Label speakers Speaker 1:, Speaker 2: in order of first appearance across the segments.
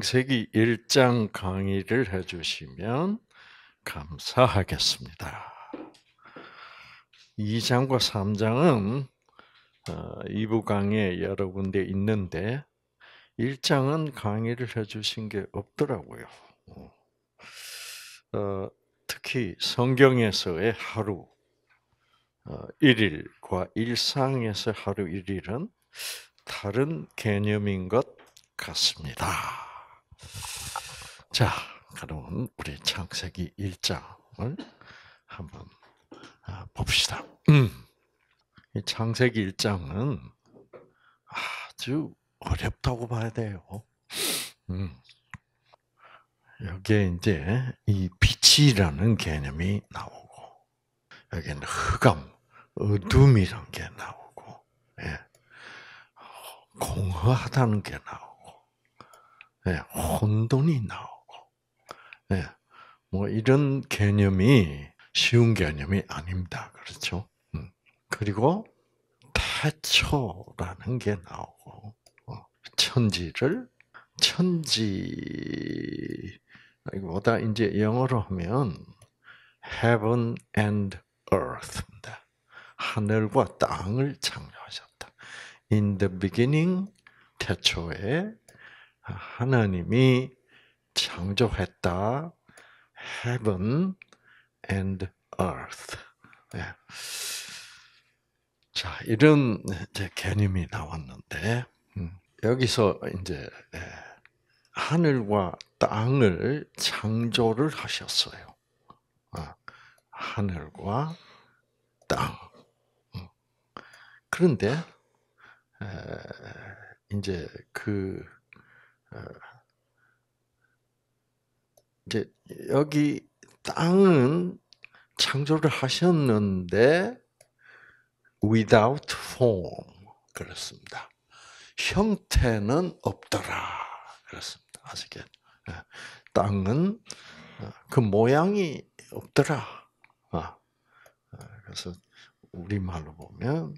Speaker 1: 창세기 1장 강의를 해주시면 감사하겠습니다. 2장과 3장은 2부 어, 강의 여러 군데 있는데 1장은 강의를 해주신 게 없더라고요. 어, 특히 성경에서의 하루 1일과 어, 일상에서 하루 1일은 다른 개념인 것 같습니다. 자, 그러면 우리 창세기 1장을 한번 아, 봅시다. 음. 이 창세기 1장은 아주 어렵다고 봐야 돼요. 음. 여기에 이제 이 빛이라는 개념이 나오고, 여기는 흑암, 어둠이란 게 나오고, 예. 공허하다는 게 나오고, 예. 혼돈이 나오고, 예. 뭐 이런 개념이 쉬운 개념이 아닙니다. 그렇죠? 음. 그리고 태초라는 게 나오고 어, 천지를 천지 보다 이제 영어로 하면 heaven and earth입니다. 하늘과 땅을 창조하셨다. In the beginning 태초에 하나님이 창조했다. heaven and earth. 예. 자, 이런 이제 개념이 나왔는데, 음, 여기서 이제, 예, 하늘과 땅을 창조를 하셨어요. 아, 하늘과 땅. 음. 그런데, 이제 그, 어, 이제 여기 땅은 창조를 하셨는데 without form 그렇습니다. 형태는 없더라 그렇습니다. 아시겠? 예. 땅은 어, 그 모양이 없더라. 아, 아, 그래서 우리 말로 보면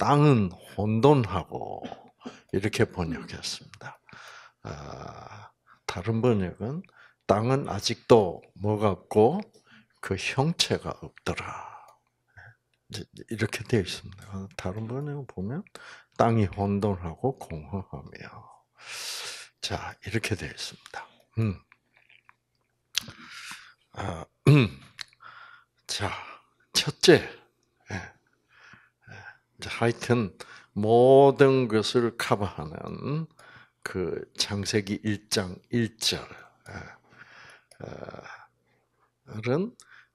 Speaker 1: 땅은 혼돈하고 이렇게 번역했습니다. 아, 다른 번역은 땅은 아직도 뭐가 없고 그 형체가 없더라. 네, 이렇게 되어 있습니다. 다른 번역을 보면 땅이 혼돈하고 공허하며 자 이렇게 되어 있습니다. 음. 아, 음. 자 첫째 예. 예. 하여튼 모든 것을 커버하는 그 창세기 1장 1절은 아, 아,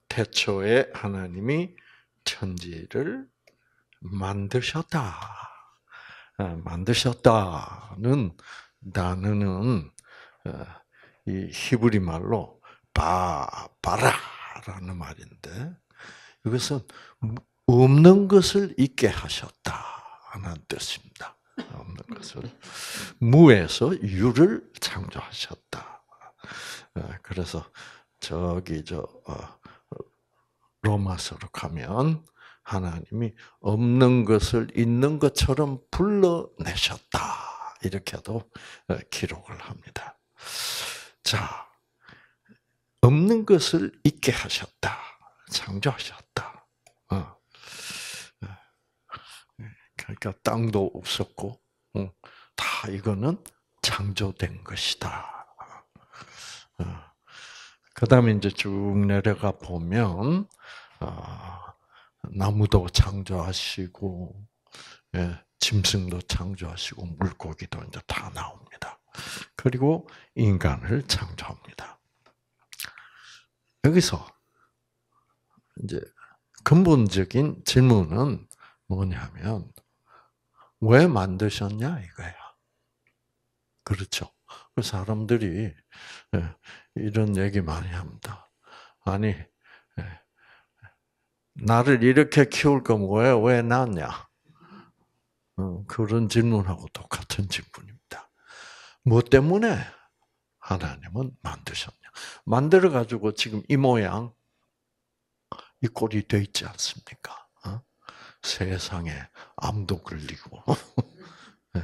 Speaker 1: 태초에 하나님이 천지를 만드셨다. 아, 만드셨다는 단어는 어, 이 히브리 말로 바 바라라는 말인데 이것은 없는 것을 있게 하셨다는 뜻입니다. 없는 것을 무에서 유를 창조하셨다. 어, 그래서 저기 저 어, 로마서로 가면 하나님이 없는 것을 있는 것처럼 불러내셨다. 이렇게도 어, 기록을 합니다. 자, 없는 것을 있게 하셨다. 창조하셨다. 그러니까 땅도 없었고 다 이거는 창조된 것이다. 어. 그다음에 이제 쭉 내려가 보면 어, 나무도 창조하시고 예, 짐승도 창조하시고 물고기도 이제 다 나옵니다. 그리고 인간을 창조합니다. 여기서 이제 근본적인 질문은 뭐냐면 왜 만드셨냐 이거야. 그렇죠. 그 사람들이 예, 이런 얘기 많이 합니다. 아니 예, 나를 이렇게 키울 거면 왜왜 낳냐? 어, 그런 질문하고 똑같은 질문입니다. 뭐 때문에 하나님은 만드셨냐? 만들어 가지고 지금 이 모양 이 꼴이 돼 있지 않습니까? 세상에 암도 걸리고. 네.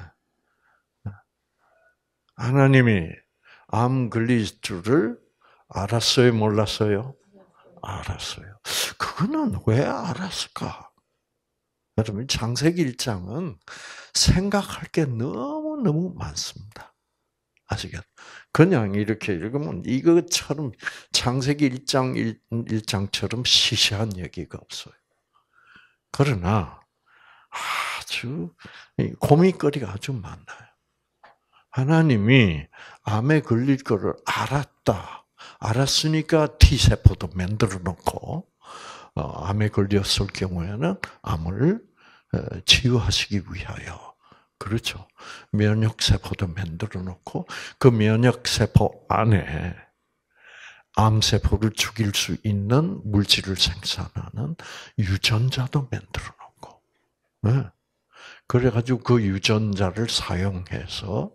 Speaker 1: 하나님이 암 걸릴 줄을 알았어요, 몰랐어요? 알았어요. 그거는 왜 알았을까? 여러분, 창세기 1장은 생각할 게 너무너무 많습니다. 아시겠죠? 그냥 이렇게 읽으면 이것처럼 창세기 1장 1, 장처럼 시시한 얘기가 없어요. 그러나 아주 고민거리가 아주 많아요. 하나님이 암에 걸릴 거를 알았다. 알았으니까 T세포도 만들어 놓고, 어, 암에 걸렸을 경우에는 암을 어, 치유하시기 위하여. 그렇죠. 면역세포도 만들어 놓고, 그 면역세포 안에 암세포를 죽일 수 있는 물질을 생산하는 유전자도 만들어 놓고, 네. 그래가지고 그 유전자를 사용해서,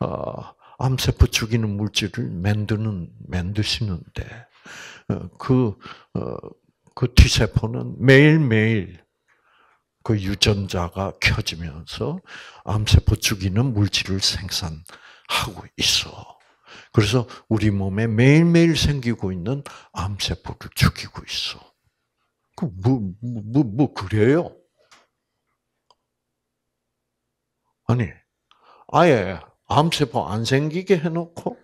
Speaker 1: 어, 암세포 죽이는 물질을 만드는, 만드시는데, 어, 그, 어, 그 T세포는 매일매일 그 유전자가 켜지면서 암세포 죽이는 물질을 생산하고 있어. 그래서 우리 몸에 매일매일 생기고 있는 암세포를 죽이고 있어. 그, 뭐, 뭐, 뭐, 뭐, 그래요? 아니, 아예 암세포 안 생기게 해놓고,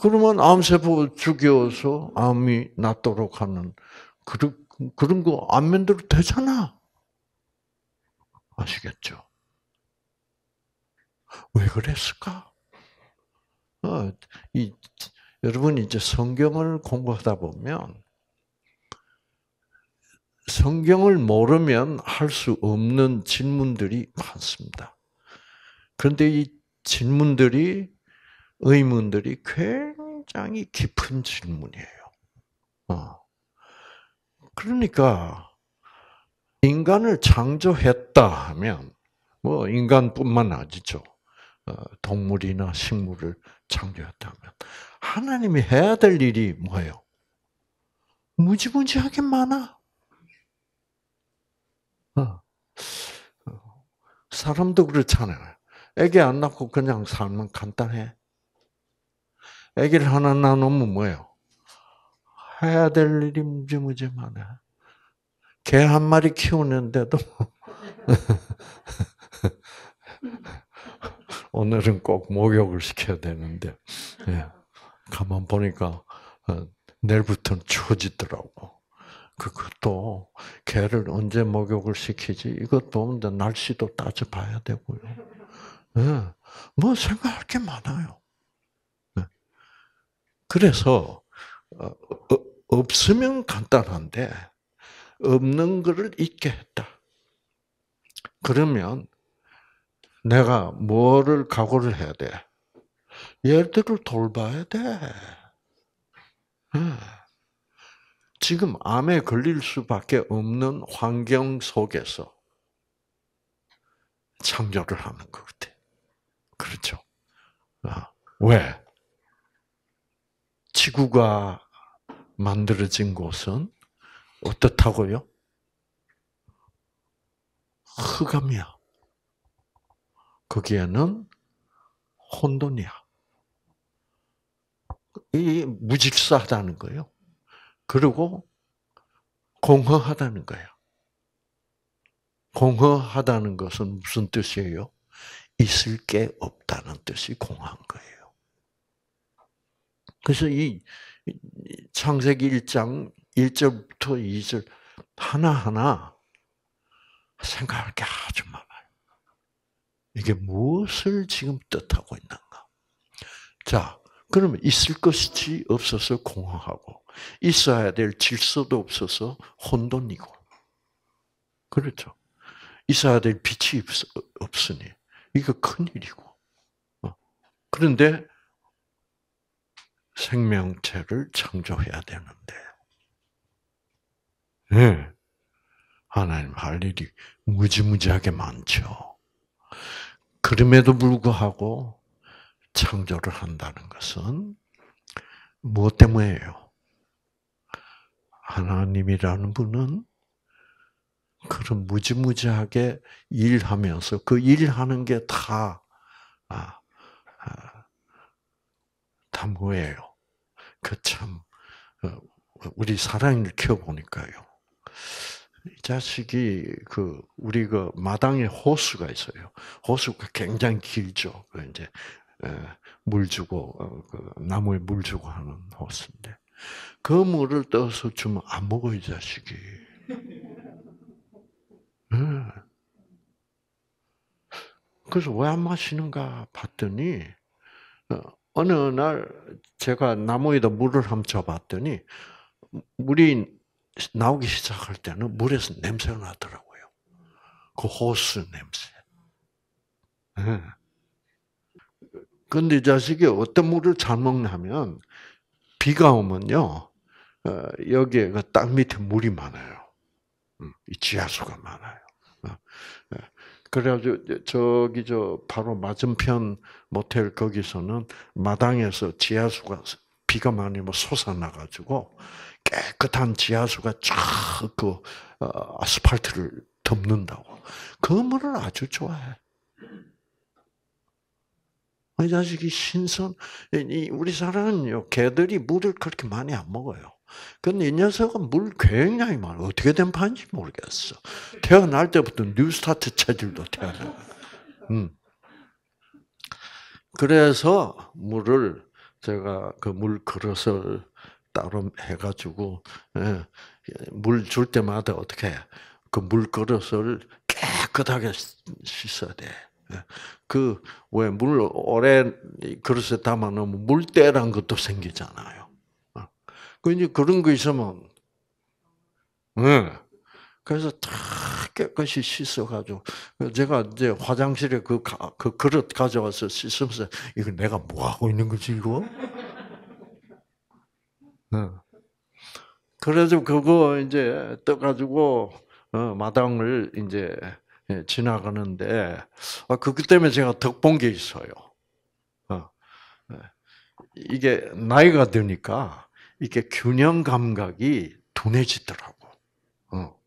Speaker 1: 그러면 암세포 죽여서 암이 낫도록 하는, 그런, 그런 거 안 만들어도 되잖아. 아시겠죠? 왜 그랬을까? 어, 이, 여러분이 이제 성경을 공부하다 보면 성경을 모르면 할 수 없는 질문들이 많습니다. 그런데 이 질문들이 의문들이 굉장히 깊은 질문이에요. 어. 그러니까 인간을 창조했다 하면 뭐 인간뿐만 아니죠. 어, 동물이나 식물을 창조했다면 하나님이 해야 될 일이 뭐예요? 무지무지하게 많아. 어. 사람도 그렇잖아요. 애기 안 낳고 그냥 살면 간단해. 애기를 하나 낳으면 뭐예요? 해야 될 일이 무지무지 많아. 개 한 마리 키우는데도 오늘은 꼭 목욕을 시켜야 되는데 예. 가만 보니까 어, 내일부터는 추워지더라고. 그, 그것도 개를 언제 목욕을 시키지 이것도 없는데 날씨도 따져봐야 되고요. 예. 뭐 생각할 게 많아요. 예. 그래서 어, 어, 없으면 간단한데 없는 것을 잊게 했다. 그러면 내가 뭐를 각오를 해야 돼? 얘들을 돌봐야 돼. 지금 암에 걸릴 수밖에 없는 환경 속에서 창조를 하는 것 같아. 그렇죠. 아, 왜? 지구가 만들어진 곳은 어떻다고요? 흑암이야. 거기에는 혼돈이야. 이 무질서하다는 거예요. 그리고 공허하다는 거예요. 공허하다는 것은 무슨 뜻이에요? 있을 게 없다는 뜻이 공허한 거예요. 그래서 이 창세기 1장 1절부터 2절 하나하나 생각할 게 아주 많아. 이게 무엇을 지금 뜻하고 있는가? 자, 그러면 있을 것이 없어서 공허하고 있어야 될 질서도 없어서 혼돈이고 그렇죠. 있어야 될 빛이 없으니 이거 큰 일이고 어. 그런데 생명체를 창조해야 되는데 네. 하나님 할 일이 무지무지하게 많죠. 그럼에도 불구하고 창조를 한다는 것은 무엇 때문에요? 하나님이라는 분은 그런 무지무지하게 일하면서 그 일하는 게 다, 아, 아, 다 뭐예요? 그 참, 어, 우리 사랑을 키워보니까요. 자식이 그 우리 그 마당에 호수가 있어요. 호수가 굉장히 길죠. 그 이제 물 주고 어, 그 나무에 물 주고 하는 호수인데 그 물을 떠서 주면 안 먹어 이 자식이. 예. 그래서 왜 안 마시는가 봤더니 어, 어느 날 제가 나무에다 물을 한쳐봤더니 물이 나오기 시작할 때는 물에서 냄새가 나더라고요. 그 호스 냄새. 예. 근데 이 자식이 어떤 물을 잘 먹냐면, 비가 오면요, 어, 여기에 그 땅 밑에 물이 많아요. 음, 지하수가 많아요. 어, 예. 그래가지고 저기 저 바로 맞은편 모텔 거기서는 마당에서 지하수가 비가 많이 뭐 솟아나가지고 깨끗한 그 지하수가 쫙그 어, 아스팔트를 덮는다고. 그 물을 아주 좋아해. 이 자식이 신선, 우리 사람은요, 개들이 물을 그렇게 많이 안 먹어요. 근데 이 녀석은 물 굉장히 많아. 어떻게 된 판인지 모르겠어. 태어날 때부터 뉴스타트 체질로 태어나. 음. 그래서 물을 제가 그물 그릇을 따로 해가지고 예, 물줄 때마다 어떻게 그 물 그릇을 깨끗하게 씻어야 돼. 예. 그왜 물 오래 그릇에 담아놓으면 물때란 것도 생기잖아요. 어. 그 이제 그런 거 있으면, 응. 예. 그래서 다 깨끗이 씻어가지고 제가 이제 화장실에 그, 그 그릇 가져와서 씻으면서 이거 내가 뭐 하고 있는 거지 이거? 네. 그래서 그거 이제 떠가지고 어, 마당을 이제 예, 지나가는데 아, 그것 때문에 제가 덕본게 있어요. 어, 예. 이게 나이가 드니까 이게 균형 감각이 둔해지더라고. 어.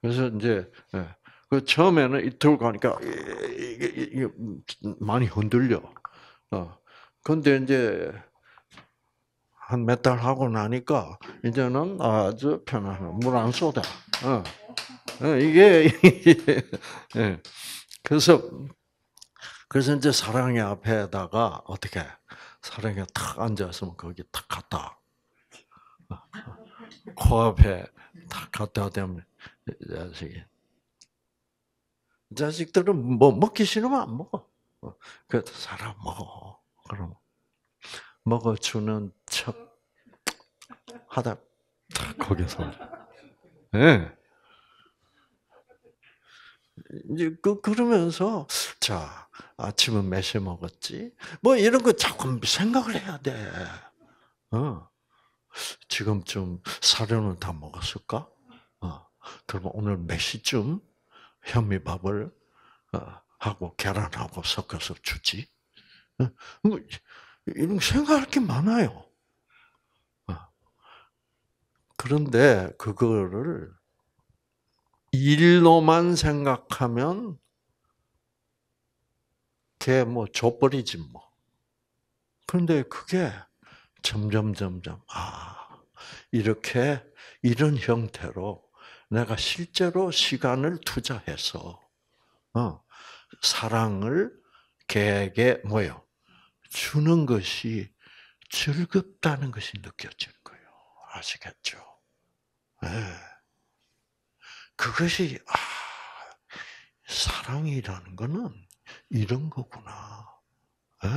Speaker 1: 그래서 이제 예, 그 처음에는 이틀 가니까 이게 음, 많이 흔들려. 그런데 이제 한몇달 하고 나니까 이제는 아주 편안해. 물안 쏟아. 어. 어, 이게 예. 그래서 그래서 이제 사랑의 앞에다가 어떻게 사랑에 탁 앉았으면 거기 탁 갔다. 코앞에 탁 갖다 대면 자식이 자식들은 뭐 먹기 싫으면 안 먹어. 어, 그래도 사람 먹어. 그럼 먹어주는 척 하다 탁 거기서 예. 이제 그 그러면서 자 아침은 몇 시 먹었지? 뭐 이런 거 자꾸 생각을 해야 돼. 어. 지금쯤 사료는 다 먹었을까? 어. 그러면 오늘 몇 시쯤 현미밥을 어, 하고 계란하고 섞어서 주지? 어. 뭐, 이런 생각할 게 많아요. 어. 그런데 그거를 일로만 생각하면 걔 뭐 줘버리지 뭐. 그런데 그게 점점 점점 아 이렇게 이런 형태로 내가 실제로 시간을 투자해서 어, 사랑을 걔에게 뭐요 주는 것이 즐겁다는 것이 느껴지는 거예요. 아시겠죠? 네. 그것이 아, 사랑이라는 거는 이런 거구나. 네.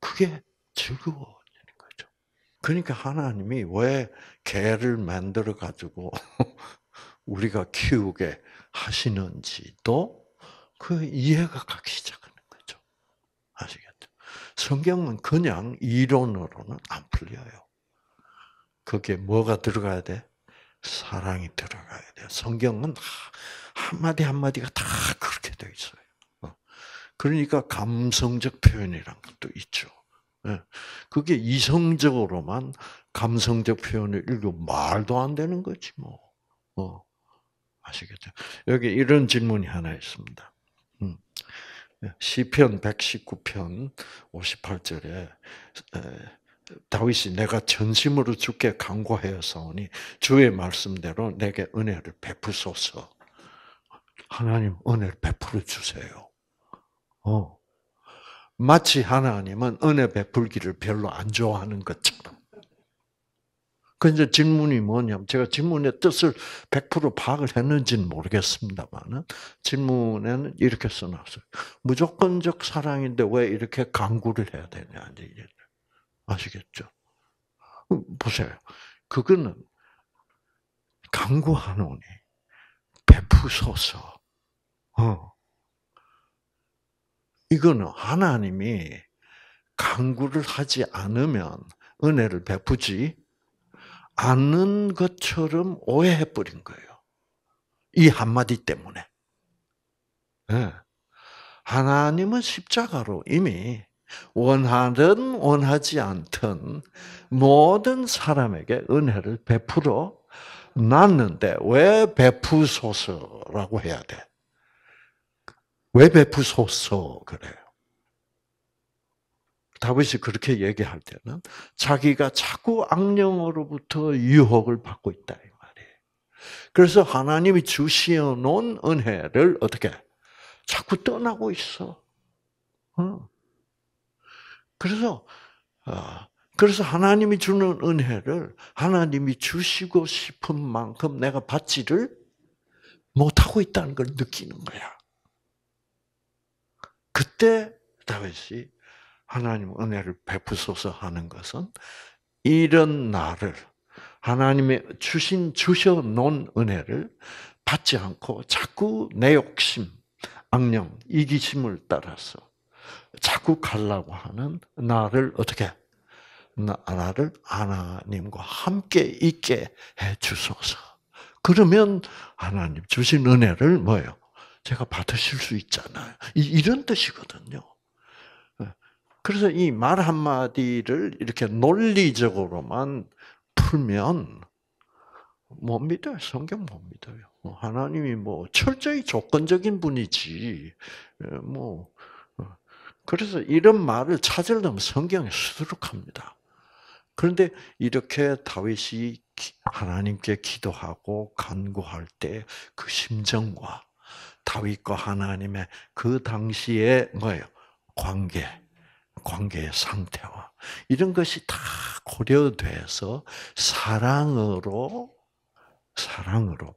Speaker 1: 그게 즐거워지는 거죠. 그러니까 하나님이 왜 개를 만들어 가지고 우리가 키우게 하시는지도 그 이해가 가기 시작하는 거죠. 아시겠죠? 성경은 그냥 이론으로는 안 풀려요. 그게 뭐가 들어가야 돼? 사랑이 들어가야 돼. 성경은 한마디 한마디가 다 그렇게 되어 있어요. 어. 그러니까 감성적 표현이란 것도 있죠. 예. 그게 이성적으로만 감성적 표현을 읽고 말도 안 되는 거지 뭐. 어. 아시겠죠? 여기 이런 질문이 하나 있습니다. 음. 시편 119편 58절에 다윗이 내가 전심으로 주께 간구하였사오니 주의 말씀대로 내게 은혜를 베푸소서. 하나님 은혜를 베풀어 주세요. 어. 마치 하나님은 은혜 베풀기를 별로 안 좋아하는 것처럼. 그 이제 질문이 뭐냐면 제가 질문의 뜻을 100% 파악을 했는지는 모르겠습니다만 질문에는 이렇게 써놨어요. 무조건적 사랑인데 왜 이렇게 강구를 해야 되냐 아시겠죠? 보세요. 그거는 강구하노니 베푸소서. 어. 이거는 하나님이 강구를 하지 않으면 은혜를 베푸지 아는 것처럼 오해해 버린 거예요. 이 한마디 때문에. 네. 하나님은 십자가로 이미 원하든 원하지 않든 모든 사람에게 은혜를 베풀어 놨는데 왜 베푸소서라고 해야 돼? 왜 베푸소서 그래요? 다윗이 그렇게 얘기할 때는 자기가 자꾸 악령으로부터 유혹을 받고 있다 이 말이에요. 그래서 하나님이 주시어 놓은 은혜를 어떻게 자꾸 떠나고 있어. 어. 그래서 아, 그래서 하나님이 주는 은혜를 하나님이 주시고 싶은 만큼 내가 받지를 못하고 있다는 걸 느끼는 거야. 그때 다윗이 하나님 은혜를 베푸소서 하는 것은 이런 나를 하나님의 주신 주셔 놓은 은혜를 받지 않고 자꾸 내 욕심, 악령, 이기심을 따라서 자꾸 가려고 하는 나를 어떻게 나를 하나님과 함께 있게 해 주소서. 그러면 하나님 주신 은혜를 뭐요 제가 받으실 수 있잖아요. 이런 뜻이거든요. 그래서 이 말 한마디를 이렇게 논리적으로만 풀면 못 믿어요. 성경 못 믿어요. 뭐 하나님이 뭐 철저히 조건적인 분이지. 예, 뭐 어. 그래서 이런 말을 찾으려면 성경에 수두룩합니다. 그런데 이렇게 다윗이 하나님께 기도하고 간구할 때 그 심정과 다윗과 하나님의 그 당시의 뭐예요? 관계. 관계의 상태와 이런 것이 다 고려돼서 사랑으로 사랑으로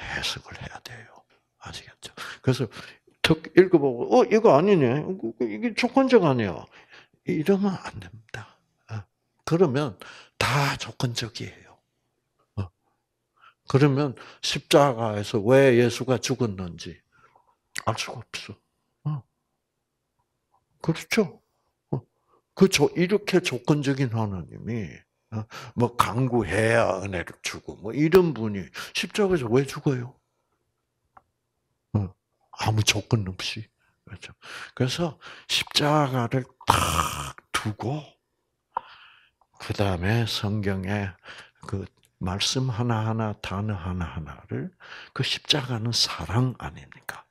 Speaker 1: 해석을 해야 돼요. 아시겠죠? 그래서 툭 읽어보고 어 이거 아니네 이게 조건적 아니야 이러면 안 됩니다. 어, 그러면 다 조건적이에요. 어, 그러면 십자가에서 왜 예수가 죽었는지 알 수가 없어. 어, 그렇죠? 그 그렇죠. 조, 이렇게 조건적인 하나님이 어, 뭐 강구해야 은혜를 주고 뭐 이런 분이 십자가에서 왜 죽어요? 어, 아무 조건 없이 그렇죠. 그래서 십자가를 탁 두고 그 다음에 성경에 그 말씀 하나하나, 단어 하나하나를 그 십자가는 사랑 아닙니까?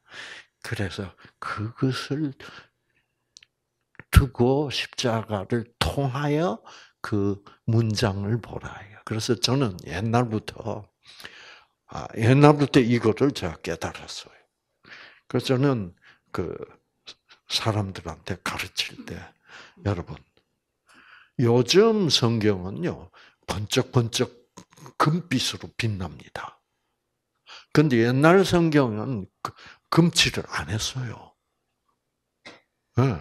Speaker 1: 그래서 그것을 두고 십자가를 통하여 그 문장을 보라 그래서 저는 옛날부터 아, 옛날부터 이거를 제가 깨달았어요. 그래서 저는 그 사람들한테 가르칠 때 여러분 요즘 성경은요 번쩍번쩍 금빛으로 빛납니다. 근데 옛날 성경은 그, 금칠을 안 했어요. 네.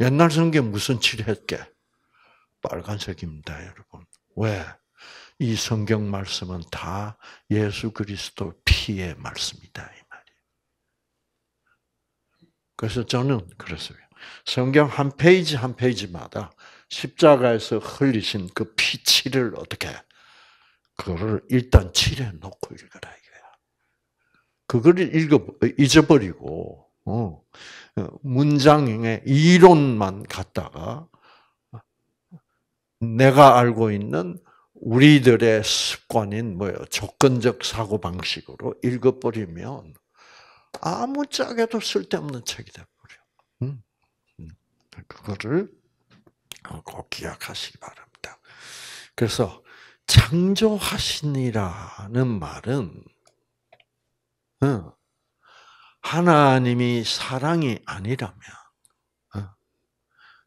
Speaker 1: 옛날 성경 무슨 칠했게? 빨간색입니다, 여러분. 왜? 이 성경 말씀은 다 예수 그리스도 피의 말씀이다, 이 말이에요. 그래서 저는 그렇습니 성경 한 페이지 한 페이지마다 십자가에서 흘리신 그 피치를 어떻게, 그거를 일단 칠해 놓고 읽어라, 이거야. 그걸 읽어, 잊어버리고, 어. 그 문장의 이론만 갖다가 내가 알고 있는 우리들의 습관인 뭐요 조건적 사고 방식으로 읽어버리면 아무짝에도 쓸데없는 책이 돼버려. 음. 음. 그거를 꼭 기억하시기 바랍니다. 그래서 창조하시니라는 말은 음, 하나님이 사랑이 아니라면 어,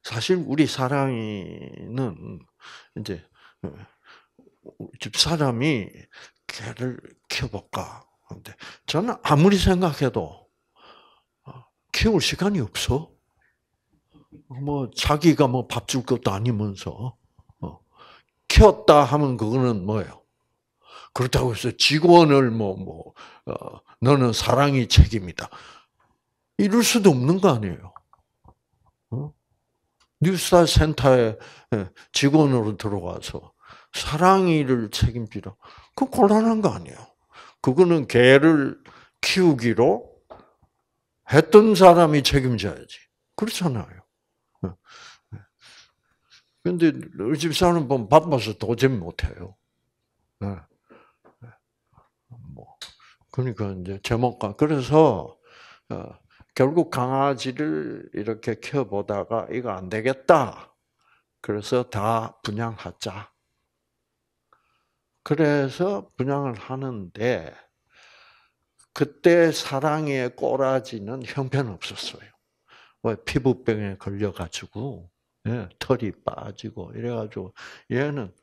Speaker 1: 사실 우리 사랑이는 이제 어, 집 사람이 개를 키워볼까 근데 저는 아무리 생각해도 어, 키울 시간이 없어. 뭐 자기가 뭐 밥 줄 것도 아니면서 키웠다 하면 그거는 뭐예요? 그렇다고 해서 직원을 뭐, 뭐, 어, 너는 사랑이 책임이다. 이럴 수도 없는 거 아니에요. 어? 뉴스타 센터에 예, 직원으로 들어가서 사랑이를 책임지라. 그 곤란한 거 아니에요. 그거는 개를 키우기로 했던 사람이 책임져야지. 그렇잖아요. 예, 예. 근데 우리 집사는 바빠서 뭐 도저히 못해요. 그러니까 이제 제목과 그래서 어, 결국 강아지를 이렇게 키워보다가 이거 안 되겠다. 그래서 다 분양하자. 그래서 분양을 하는데 그때 사랑의 꼬라지는 형편없었어요. 왜 피부병에 걸려가지고 예, 털이 빠지고 이래가지고 얘는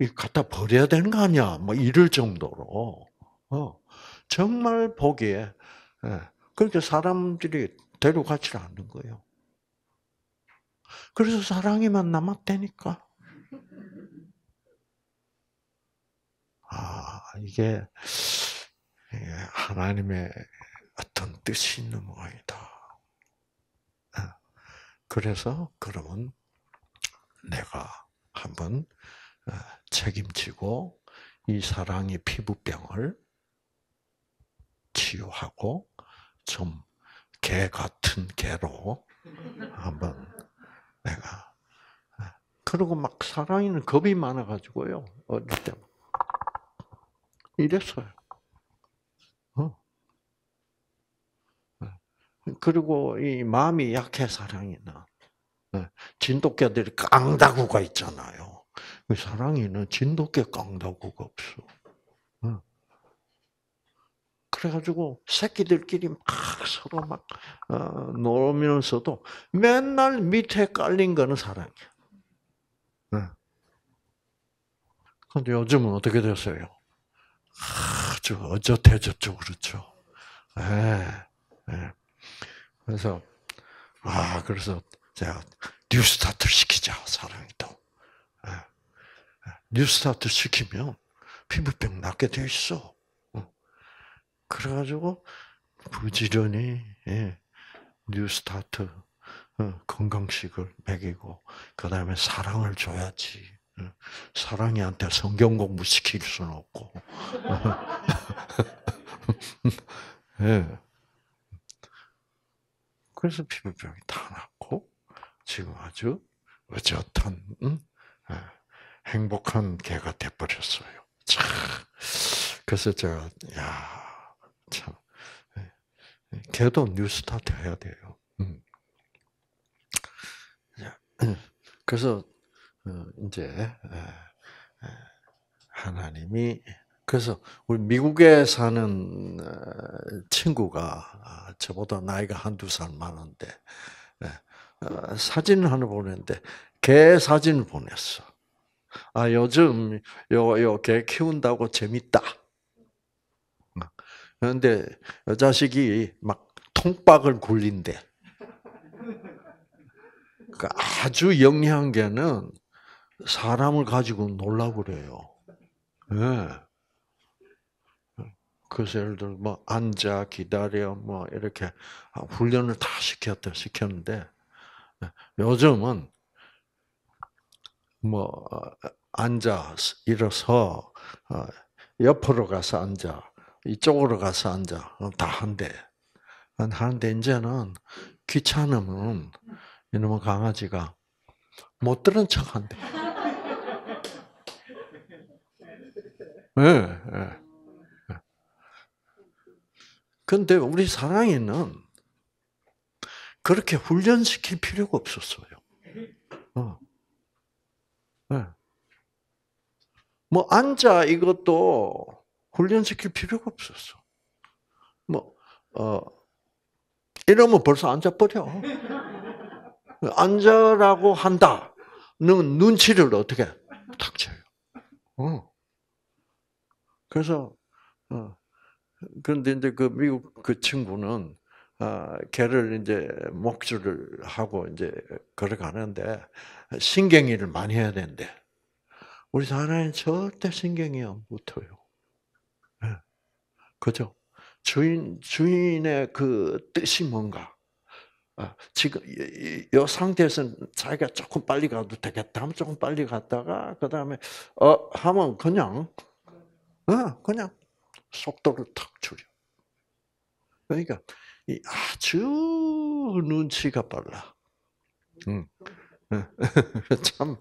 Speaker 1: 이 갖다 버려야 되는 거 아니야? 뭐 이럴 정도로 어. 정말 보기에 예, 그렇게 사람들이 데려가지 않는 거예요. 그래서 사랑이만 남았다니까. 아, 이게 하나님의 어떤 뜻이 있는 모양이다. 예, 그래서 그러면 내가 한번 어, 책임지고 이 사랑의 피부병을 치유하고 좀 개 같은 개로 한번 내가 아, 그리고 막 사랑이는 겁이 많아가지고요 어릴 때 이랬어요. 어. 네. 그리고 이 마음이 약해 사랑이나 네. 진돗개들이 깡다구가 있잖아요. 그 사랑이는 진돗개 깡다구가 없어. 그래가지고 새끼들끼리 막 서로 막 어, 놀면서도 맨날 밑에 깔린 거는 사랑이야. 네. 근데 요즘은 어떻게 됐어요? 아주 어저태저죠 그렇죠. 예. 네. 네. 그래서 아 그래서 제가 뉴스타트 시키자 사랑이도. 예, 예. 뉴스타트 시키면 피부병 낫게 돼 있어. 그래가지고 부지런히 예, 뉴스타트 어, 건강식을 먹이고 그 다음에 사랑을 줘야지. 어, 사랑이한테 성경 공부 시킬 수는 없고. 예. 그래서 피부병이 다 낫고 지금 아주 어쩌한 응? 예, 행복한 개가 돼버렸어요. 그래서 제가 야 참. 예, 예, 걔도 뉴스타트 해야 돼요. 음. 그래서 어, 이제 예, 하나님이 그래서 우리 미국에 사는 어, 친구가 아, 저보다 나이가 한두 살 많은데 어, 사진을 하나 보냈는데 개 사진을 보냈어. 아 요즘 요요개 키운다고 재밌다. 그런데 여 자식이 막 통박을 굴린대. 그러니까 아주 영리한 개는 사람을 가지고 놀라 그래요. 네. 그래서 예를 들어 뭐 앉아 기다려 뭐 이렇게 아, 훈련을 다 시켰다 시켰는데 요즘은 뭐 앉아 일어서 어, 옆으로 가서 앉아 이쪽으로 가서 앉아. 어, 다 한대. 한데 이제는 귀찮으면 이놈의 강아지가 못 들은 척 한대. 예, 예, 예. 근데 우리 사랑이는 그렇게 훈련시킬 필요가 없었어요. 어. 네. 뭐 앉아 이것도 훈련시킬 필요가 없었어. 뭐, 어, 이러면 벌써 앉아버려. 앉아라고 한다. 는 눈치를 어떻게 탁 쳐요. 어. 그래서, 어. 그런데 이제 그 미국 그 친구는, 아, 걔를 이제 목줄을 하고 이제 걸어가는데, 신경이를 많이 해야 된대. 우리 사나이는 절대 신경이 안 붙어요. 그죠? 주인, 주인의 그 뜻이 뭔가. 아, 지금 이, 상태에서는 자기가 조금 빨리 가도 되겠다 하면 조금 빨리 갔다가 그 다음에 어 하면 그냥 어 그냥 속도를 탁 줄여. 그러니까 아주 눈치가 빨라. 응. 음. 참,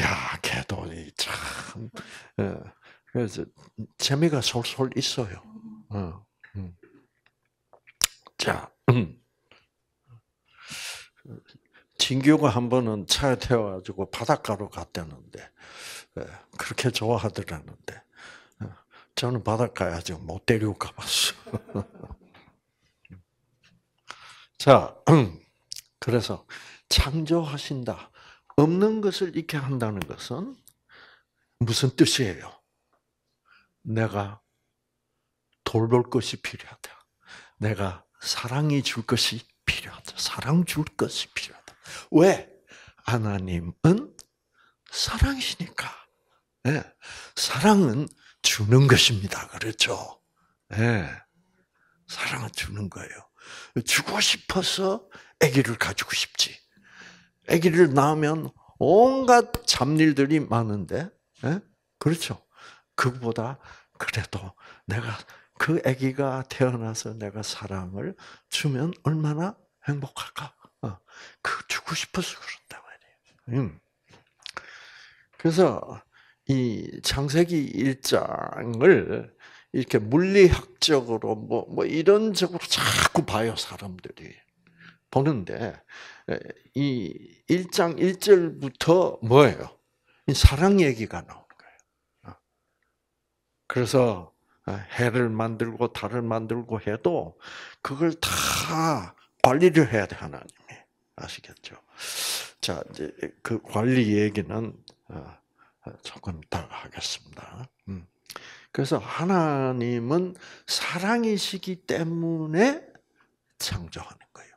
Speaker 1: 야, 걔도 참, 어. 그래서 재미가 솔솔 있어요. 어. 음. 자, 진규가 한 번은 차에 태워가지고 바닷가로 갔다는데 예, 그렇게 좋아하더라는데 어, 저는 바닷가에 아직 못 데리고 가봤어. 자, 그래서 창조하신다. 없는 것을 있게 한다는 것은 무슨 뜻이에요? 내가 돌볼 것이 필요하다. 내가 사랑이 줄 것이 필요하다. 사랑 줄 것이 필요하다. 왜? 하나님은 사랑이니까. 네. 예. 사랑은 주는 것입니다. 그렇죠? 네. 사랑은 주는 거예요. 주고 싶어서 아기를 가지고 싶지. 아기를 낳으면 온갖 잡일들이 많은데, 네? 그렇죠? 그보다 그래도 내가 그 아기가 태어나서 내가 사랑을 주면 얼마나 행복할까? 어, 그 주고 싶어서 그런단 말이에요. 음. 그래서 이 창세기 1장을 이렇게 물리학적으로 뭐, 뭐 이런 적으로 자꾸 봐요, 사람들이. 보는데, 이 1장 1절부터 뭐예요? 사랑 얘기가 나와. 그래서 어, 해를 만들고 달을 만들고 해도 그걸 다 관리를 해야 돼 하나님이 아시겠죠? 자 이제 그 관리 얘기는 어, 조금 이따가 하겠습니다. 음. 그래서 하나님은 사랑이시기 때문에 창조하는 거예요.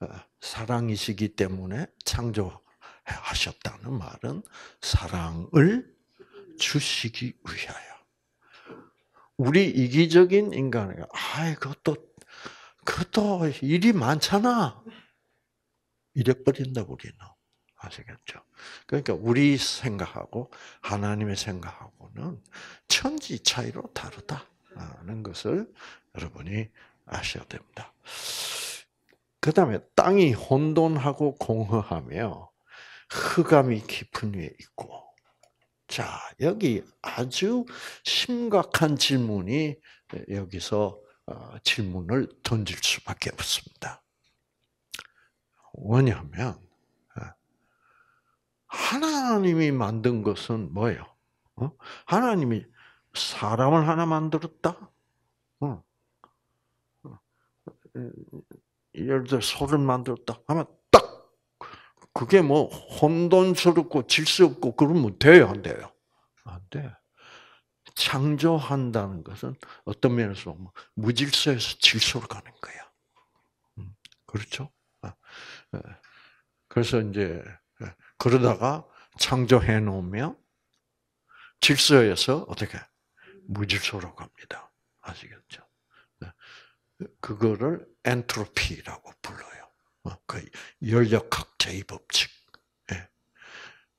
Speaker 1: 어, 사랑이시기 때문에 창조하셨다는 말은 사랑을 주시기 위하여. 우리 이기적인 인간이 아, 그것도 그것도 일이 많잖아. 이래 버린다 우리는 아시겠죠? 그러니까 우리 생각하고 하나님의 생각하고는 천지 차이로 다르다라는 것을 여러분이 아셔야 됩니다. 그 다음에 땅이 혼돈하고 공허하며 흑암이 깊은 위에 있고 자, 여기 아주 심각한 질문이 여기서 질문을 던질 수밖에 없습니다. 왜냐하면 하나님이 만든 것은 뭐예요? 하나님이 사람을 하나 만들었다? 예를 들어 소를 만들었다 하면 그게 뭐 혼돈스럽고 질서 없고 그러면 뭐 돼요, 안 돼요? 안 돼. 창조한다는 것은 어떤 면에서 보면 무질서에서 질서로 가는 거야. 음, 그렇죠? 아, 예. 그래서 이제 예, 그러다가 창조해 놓으면 질서에서 어떻게 무질서로 갑니다. 아시겠죠? 예. 그거를 엔트로피라고 불러요. 어, 그열역 각제의 법칙. 예.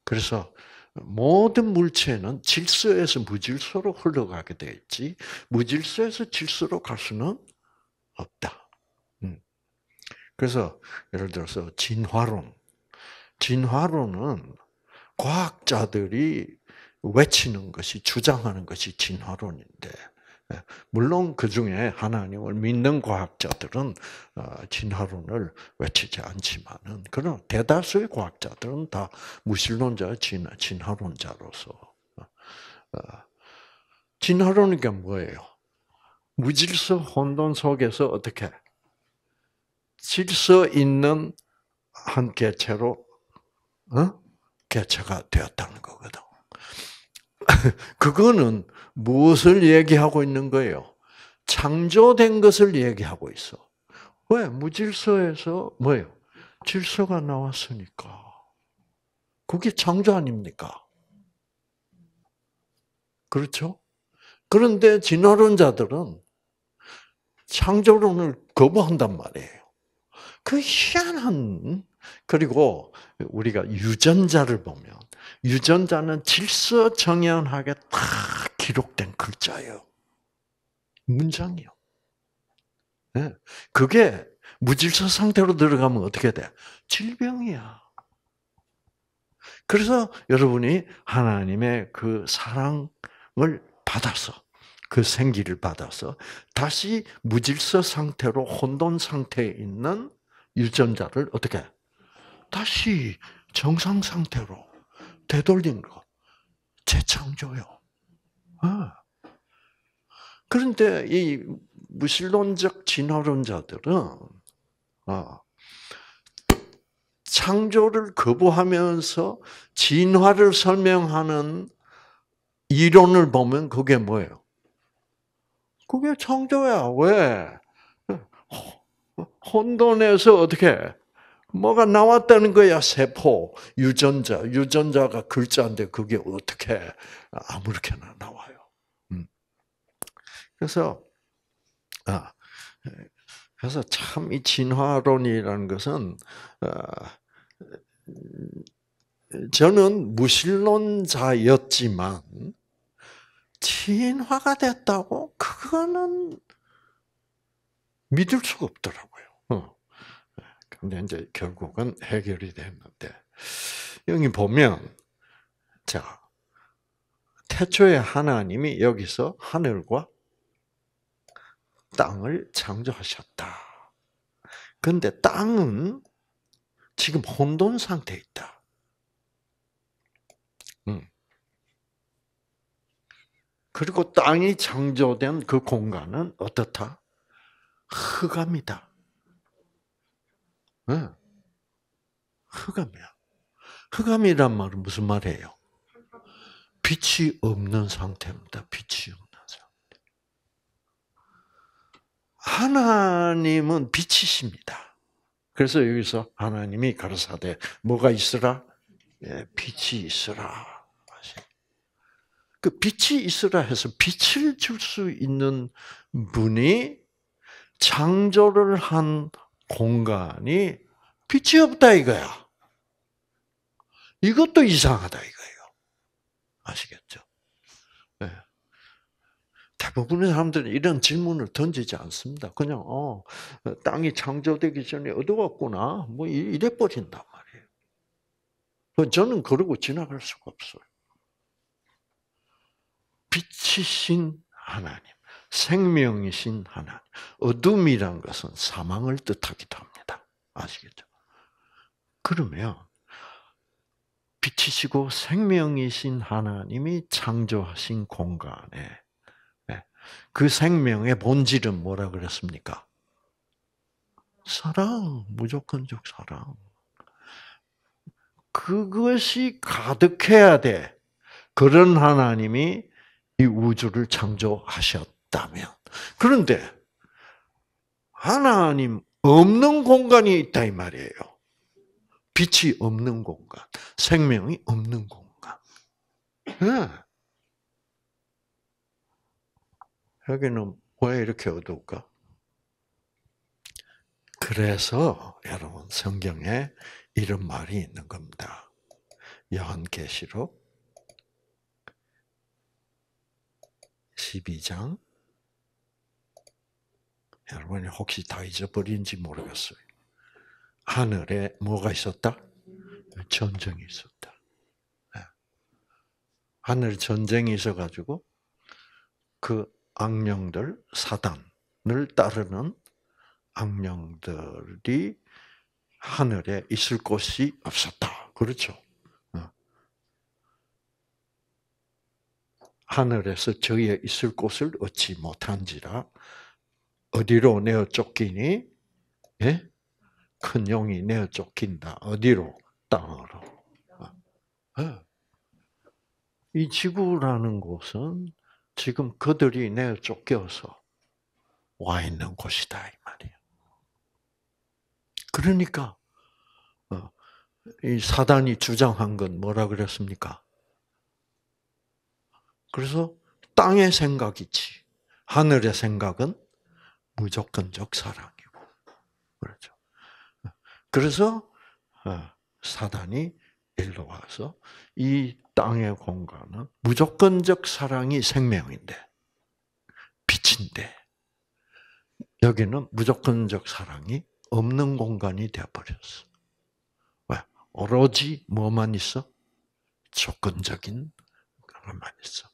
Speaker 1: 그래서 모든 물체는 질서에서 무질서로 흘러가게 되어 있지 무질서에서 질서로 갈 수는 없다. 음. 그래서 예를 들어서 진화론, 진화론은 과학자들이 외치는 것이 주장하는 것이 진화론인데 물론 그 중에 하나님을 믿는 과학자들은 어, 진화론을 외치지 않지만은 그런 대다수의 과학자들은 다 무신론자, 진, 진화론자로서 어, 어, 진화론이 게 뭐예요? 무질서 혼돈 속에서 어떻게 질서 있는 한 개체로 어? 개체가 되었다는 거거든. 그거는 무엇을 얘기하고 있는 거예요? 창조된 것을 얘기하고 있어. 왜? 무질서에서 뭐예요? 질서가 나왔으니까. 그게 창조 아닙니까? 그렇죠? 그런데 진화론자들은 창조론을 거부한단 말이에요. 그 희한한 그리고 우리가 유전자를 보면 유전자는 질서 정연하게 딱 기록된 글자예요. 문장이요. 네. 그게 무질서 상태로 들어가면 어떻게 돼? 질병이야. 그래서 여러분이 하나님의 그 사랑을 받아서 그 생기를 받아서 다시 무질서 상태로 혼돈 상태에 있는 유전자를 어떻게 다시 정상 상태로 되돌린 거 재창조요. 아. 그런데 이 무신론적 진화론자들은 아, 창조를 거부하면서 진화를 설명하는 이론을 보면 그게 뭐예요? 그게 창조야. 왜? 어, 혼돈에서 어떻게 뭐가 나왔다는 거야, 세포. 유전자. 유전자가 글자인데 그게 어떻게 아무렇게나 나와요. 음. 그래서, 아, 그래서 참 이 진화론이라는 것은, 아, 저는 무신론자였지만, 진화가 됐다고? 그거는 믿을 수가 없더라고요. 어. 근데 이제 결국은 해결이 됐는데 여기 보면 자 태초에 하나님이 여기서 하늘과 땅을 창조하셨다. 근데 땅은 지금 혼돈 상태에 있다. 음. 그리고 땅이 창조된 그 공간은 어떻다? 흑암이다. 네. 흑암이야. 흑암이란 말은 무슨 말이에요? 빛이 없는 상태입니다. 빛이 없는 상태. 하나님은 빛이십니다. 그래서 여기서 하나님이 가르사대 뭐가 있으라? 예, 빛이 있으라. 그 빛이 있으라 해서 빛을 줄 수 있는 분이 창조를 한 공간이 빛이 없다 이거야. 이것도 이상하다 이거예요. 아시겠죠? 네. 대부분의 사람들은 이런 질문을 던지지 않습니다. 그냥 어, 땅이 창조되기 전에 어두웠구나 뭐 이래 버린단 말이에요. 그 저는 그러고 지나갈 수가 없어요. 빛이신 하나님, 생명이신 하나님. 어둠이란 것은 사망을 뜻하기도 합니다. 아시겠죠? 그러면 빛이시고 생명이신 하나님이 창조하신 공간에 예, 그 생명의 본질은 뭐라 그랬습니까? 사랑, 무조건적 사랑. 그것이 가득해야 돼. 그런 하나님이 이 우주를 창조하셨다면. 그런데 하나님 없는 공간이 있다 이 말이에요. 빛이 없는 공간, 생명이 없는 공간. 네. 여기는 왜 이렇게 어두울까? 그래서 여러분 성경에 이런 말이 있는 겁니다. 요한계시록 12장 여러분이 혹시 다 잊어버린지 모르겠어요. 하늘에 뭐가 있었다? 전쟁이 있었다. 예. 하늘 전쟁이 있어가지고 그 악령들 사단을 따르는 악령들이 하늘에 있을 곳이 없었다. 그렇죠? 예. 하늘에서 저희의 있을 곳을 얻지 못한지라 어디로 내어 쫓기니? 예? 큰 용이 내어 쫓긴다. 어디로? 땅으로. 아. 아. 이 지구라는 곳은 지금 그들이 내어 쫓겨서 와 있는 곳이다 이말이에 그러니까 어, 이 사단이 주장한 건 뭐라 그랬습니까? 그래서 땅의 생각이지 하늘의 생각은 무조건적 사랑이고 그렇죠. 그래서 어, 사단이 일로 와서 이 땅의 공간은 무조건적 사랑이 생명인데 빛인데 여기는 무조건적 사랑이 없는 공간이 되어버렸어. 왜? 오로지 뭐만 있어? 조건적인 것만 있어.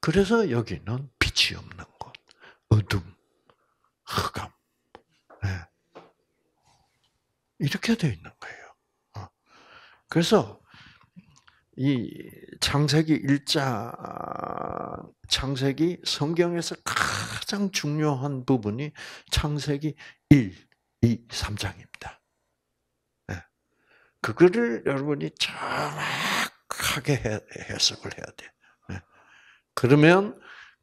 Speaker 1: 그래서 여기는 빛이 없는 곳, 어둠, 흑암. 네. 이렇게 되어 있는 거예요. 어. 그래서 이 창세기 1장, 창세기 성경에서 가장 중요한 부분이 창세기 1, 2, 3장입니다. 그거를 여러분이 정확하게 해석을 해야 돼. 네. 그러면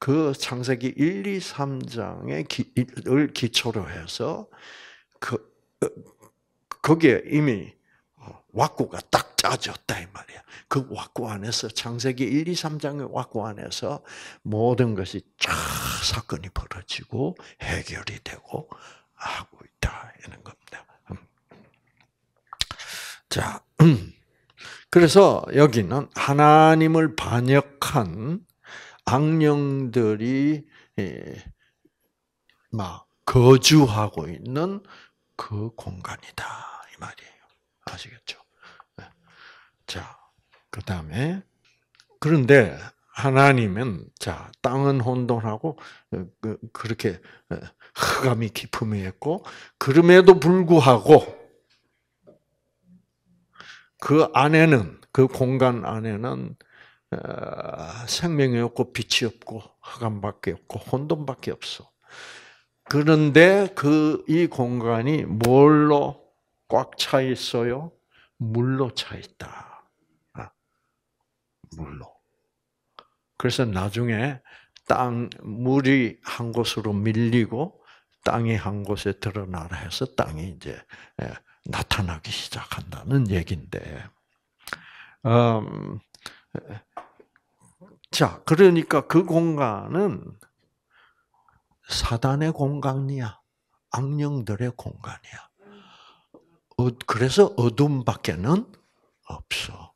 Speaker 1: 그 창세기 1, 2, 3장을 기초로 해서 그 어, 거기에 이미 왁구가 어, 딱 짜졌다 이 말이야. 그 왁구 안에서 창세기 1, 2, 3장의 왁구 안에서 모든 것이 쫙 사건이 벌어지고 해결이 되고 하고 있다 이런 겁니다. 음. 자, 음. 그래서 여기는 하나님을 반역한 악령들이 예, 막 거주하고 있는 그 공간이다 이 말이에요. 아시겠죠? 예. 자, 그 다음에 그런데 하나님은 자 땅은 혼돈하고 어, 그, 그렇게 어, 흑암이 깊음이 있고 그럼에도 불구하고 그 안에는 그 공간 안에는 어, 생명이 없고 빛이 없고 허감밖에 없고 혼돈밖에 없어. 그런데 그 이 공간이 뭘로 꽉 차 있어요? 물로 차 있다. 아, 물로. 그래서 나중에 땅 물이 한 곳으로 밀리고 땅이 한 곳에 드러나라 해서 땅이 이제 예, 나타나기 시작한다는 얘긴데. 음, 자, 그러니까 그 공간은 사단의 공간이야. 악령들의 공간이야. 어, 그래서 어둠밖에는 없어.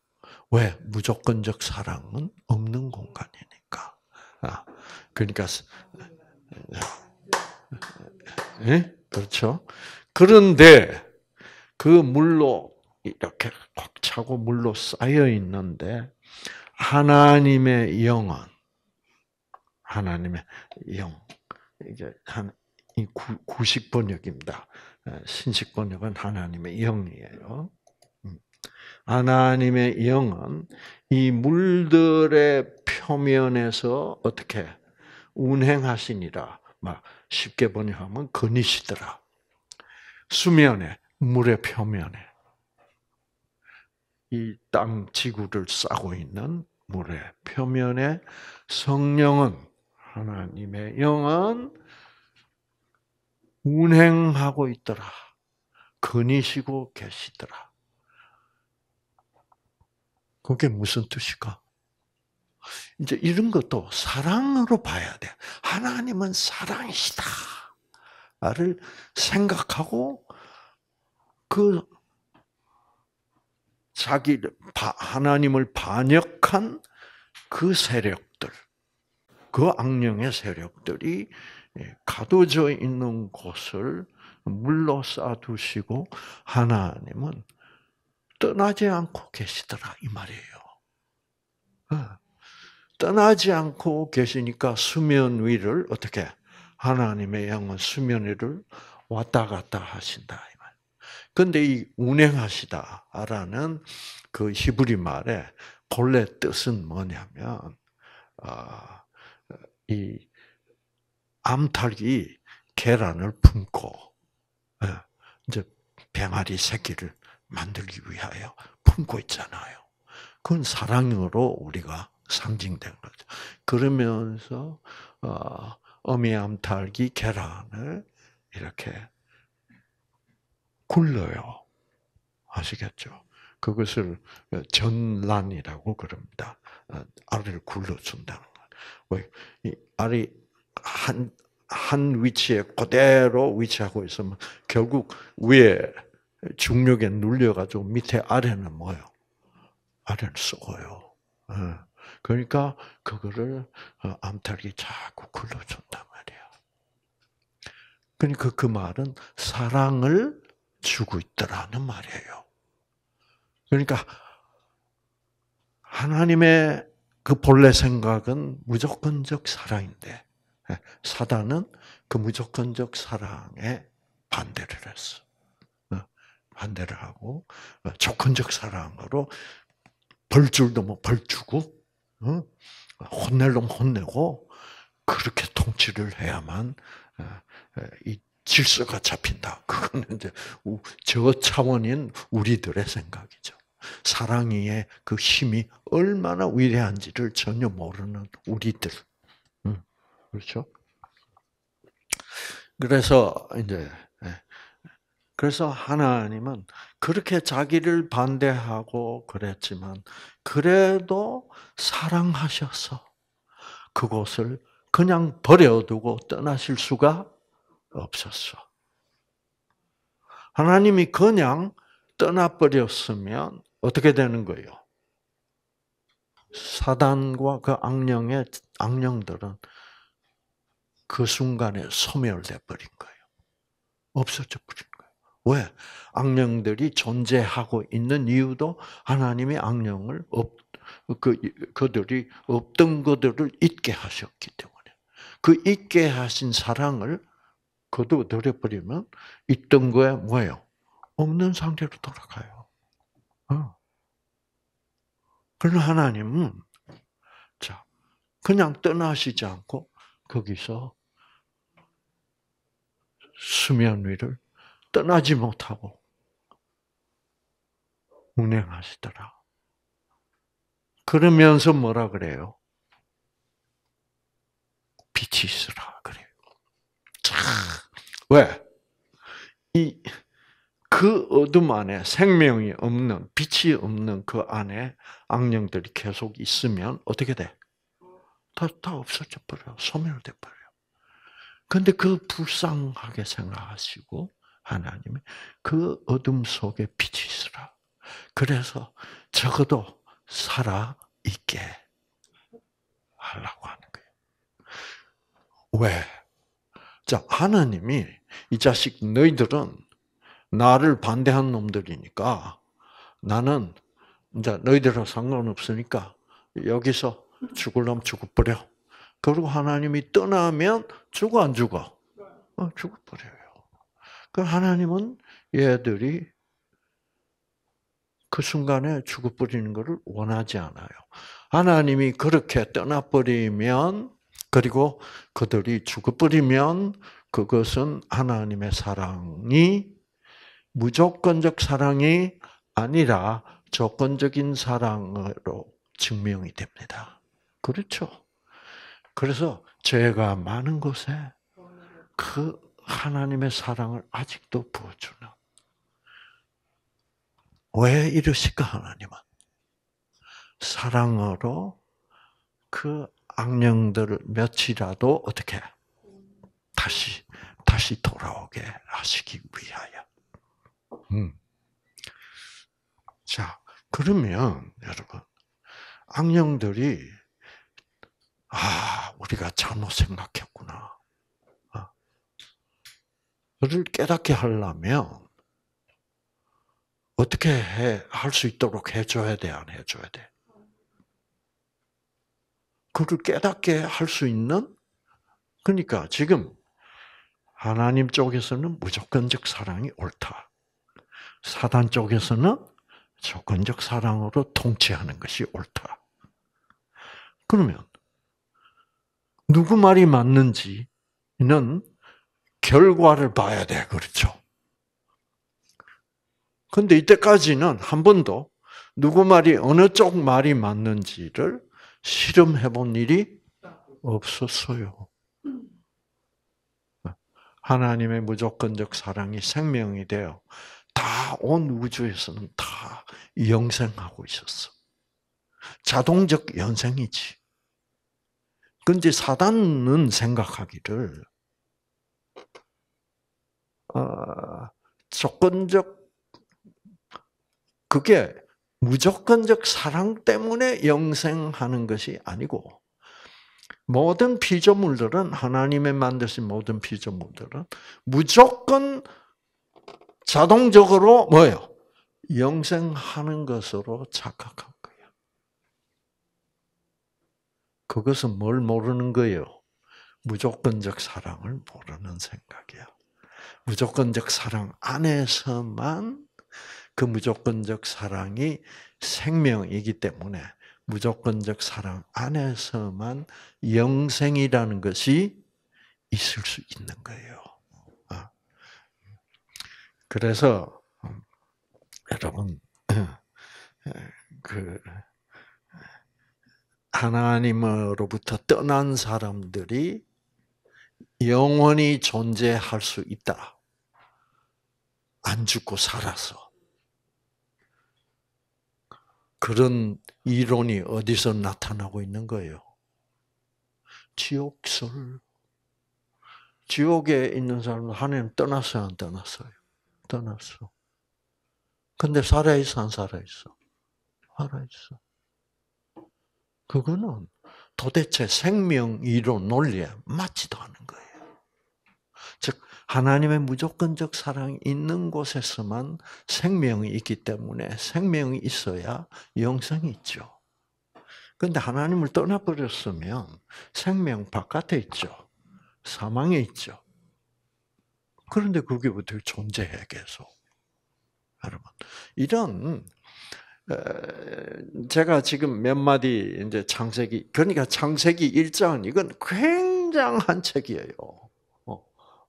Speaker 1: 왜? 무조건적 사랑은 없는 공간이니까. 아, 그러니까, 예? 그렇죠. 그런데 그 물로 이렇게 꽉 차고 물로 쌓여 있는데 하나님의 영은 하나님의 영 이게 한90 번역입니다. 어, 신식 번역은 하나님의 영이에요. 음. 하나님의 영은 이 물들의 표면에서 어떻게 운행하시니라. 막 쉽게 번역하면 거니시더라. 수면에 물의 표면에 이 땅 지구를 싸고 있는 물에 표면에 성령은 하나님의 영은 운행하고 있더라. 거니시고 계시더라. 그게 무슨 뜻일까? 이제 이런 것도 사랑으로 봐야 돼. 하나님은 사랑이시다. 를 생각하고 그 자기 하나님을 반역한 그 세력들, 그 악령의 세력들이 예, 가둬져 있는 곳을 물로 쌓두시고 하나님은 떠나지 않고 계시더라 이 말이에요. 예, 떠나지 않고 계시니까 수면 위를 어떻게 하나님의 양은 수면 위를 왔다 갔다 하신다. 근데 이 운행하시다라는 그 히브리 말의 본래 뜻은 뭐냐면 아, 이 암탉이 계란을 품고 예, 이제 병아리 새끼를 만들기 위하여 품고 있잖아요. 그건 사랑으로 우리가 상징된 거죠. 그러면서 어, 어미 암탉이 계란을 이렇게 굴러요. 아시겠죠? 그것을 전란이라고 그럽니다. 어, 알을 굴러준다는 거. 이 알이 한, 한 위치에 그대로 위치하고 있으면 결국 위에 중력에 눌려가지고 밑에 아래는 뭐요? 아래는 썩어요. 그러니까 그거를 어, 암탉이 자꾸 굴러준단 말이에요. 그러니까 그, 그 말은 사랑을 주고 있더라는 말이에요. 그러니까 하나님의 그 본래 생각은 무조건적 사랑인데 예, 사단은 그 무조건적 사랑에 반대를 했어. 어, 반대를 하고 어, 조건적 사랑으로 벌 줄도 뭐벌 주고 어, 혼낼 놈 혼내고 그렇게 통치를 해야만 이 질서가 잡힌다. 그건 이제 저 차원인 우리들의 생각이죠. 사랑의그 힘이 얼마나 위대한지를 전혀 모르는 우리들. 음, 그렇죠? 그래서 이제 예. 그래서 하나님은 그렇게 자기를 반대하고 그랬지만 그래도 사랑하셔서 그곳을 그냥 버려두고 떠나실 수가 없었어. 하나님이 그냥 떠나버렸으면 어떻게 되는 거예요? 사단과 그 악령의 악령들은 그 순간에 소멸돼 버린 거예요. 없어져 버린 거예요. 왜? 악령들이 존재하고 있는 이유도 하나님이 악령을 없, 그, 그들이 없던 것들을 있게 하셨기 때문에. 그 있게 하신 사랑을 거두어들여버리면 있던 거에 뭐예요? 없는 상태로 돌아가요. 어. 그러나 하나님은 자 그냥 떠나시지 않고 거기서 수면 위를 떠나지 못하고 운행하시더라. 그러면서 뭐라 그래요? 빛이 있으라. 왜? 이, 그 어둠 안에 생명이 없는, 빛이 없는 그 안에 악령들이 계속 있으면 어떻게 돼? 다, 다 없어져 버려. 소멸돼 버려. 근데 그 불쌍하게 생각하시고, 하나님이 그 어둠 속에 빛이 있으라. 그래서 적어도 살아 있게 하려고 하는 거예요. 왜? 자, 하나님이 이 자식 너희들은 나를 반대한 놈들이니까 나는 이제 너희들은 상관없으니까 여기서 죽을 놈 죽어버려. 그리고 하나님이 떠나면 죽어 안 죽어? 어, 죽어버려요. 그 하나님은 얘들이 그 순간에 죽어버리는 것을 원하지 않아요. 하나님이 그렇게 떠나버리면 그리고 그들이 죽어버리면 그것은 하나님의 사랑이 무조건적 사랑이 아니라 조건적인 사랑으로 증명이 됩니다. 그렇죠. 그래서 죄가 많은 곳에 그 하나님의 사랑을 아직도 부어주는. 왜 이러실까, 하나님은? 사랑으로 그 악령들을 며칠이라도 어떻게 다시 다시 돌아오게 하시기 위하여. 음. 자 그러면 여러분 악령들이 아 우리가 잘못 생각했구나. 아, 를 깨닫게 하려면 어떻게 할 수 있도록 해줘야 돼, 안 해줘야 돼? 그걸 깨닫게 할 수 있는 그러니까 지금 하나님 쪽에서는 무조건적 사랑이 옳다. 사단 쪽에서는 조건적 사랑으로 통치하는 것이 옳다. 그러면 누구 말이 맞는지는 결과를 봐야 돼. 그렇죠? 근데 이때까지는 한 번도 누구 말이 어느 쪽 말이 맞는지를 실험해 본 일이 없었어요. 하나님의 무조건적 사랑이 생명이 되어 다 온 우주에서는 다 영생하고 있었어. 자동적 연생이지. 근데 사단은 생각하기를 어, 조건적 그게 무조건적 사랑 때문에 영생하는 것이 아니고 모든 피조물들은 하나님의 만드신 모든 피조물들은 무조건 자동적으로 뭐예요? 영생하는 것으로 착각한 거예요. 그것은 뭘 모르는 거예요? 무조건적 사랑을 모르는 생각이야. 무조건적 사랑 안에서만 그 무조건적 사랑이 생명이기 때문에 무조건적 사랑 안에서만 영생이라는 것이 있을 수 있는 거예요. 아. 그래서 여러분 그 하나님으로부터 떠난 사람들이 영원히 존재할 수 있다. 안 죽고 살아서. 그런 이론이 어디서 나타나고 있는 거예요? 지옥설. 지옥에 있는 사람은 하나님 떠났어요, 안 떠났어요? 떠났어. 근데 살아있어, 안 살아있어? 살아있어. 그거는 도대체 생명 이론 논리에 맞지도 않은 거예요. 하나님의 무조건적 사랑이 있는 곳에서만 생명이 있기 때문에 생명이 있어야 영성이 있죠. 근데 하나님을 떠나버렸으면 생명 바깥에 있죠. 사망에 있죠. 그런데 그게 어떻게 존재해 계속. 여러분, 이런 제가 지금 몇 마디 이제 창세기 그러니까 창세기 1장 이건 굉장한 책이에요.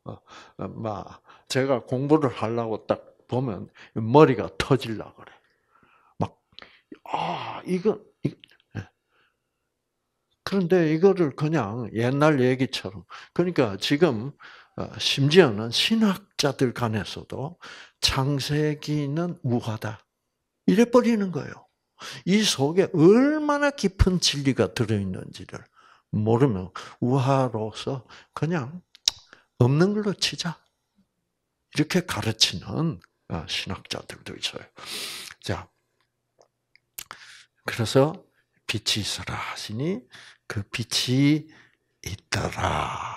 Speaker 1: 막 어, 어, 제가 공부를 하려고 딱 보면 머리가 터질라 그래. 막 아, 이거, 예. 그런데 이거를 그냥 옛날 얘기처럼 그러니까 지금 어, 심지어는 신학자들 간에서도 창세기는 우화다 이래 버리는 거예요. 이 속에 얼마나 깊은 진리가 들어있는지를 모르면 우화로서 그냥 없는 걸로 치자. 이렇게 가르치는 어, 신학자들도 있어요. 자, 그래서 빛이 있으라 하시니 그 빛이 있더라.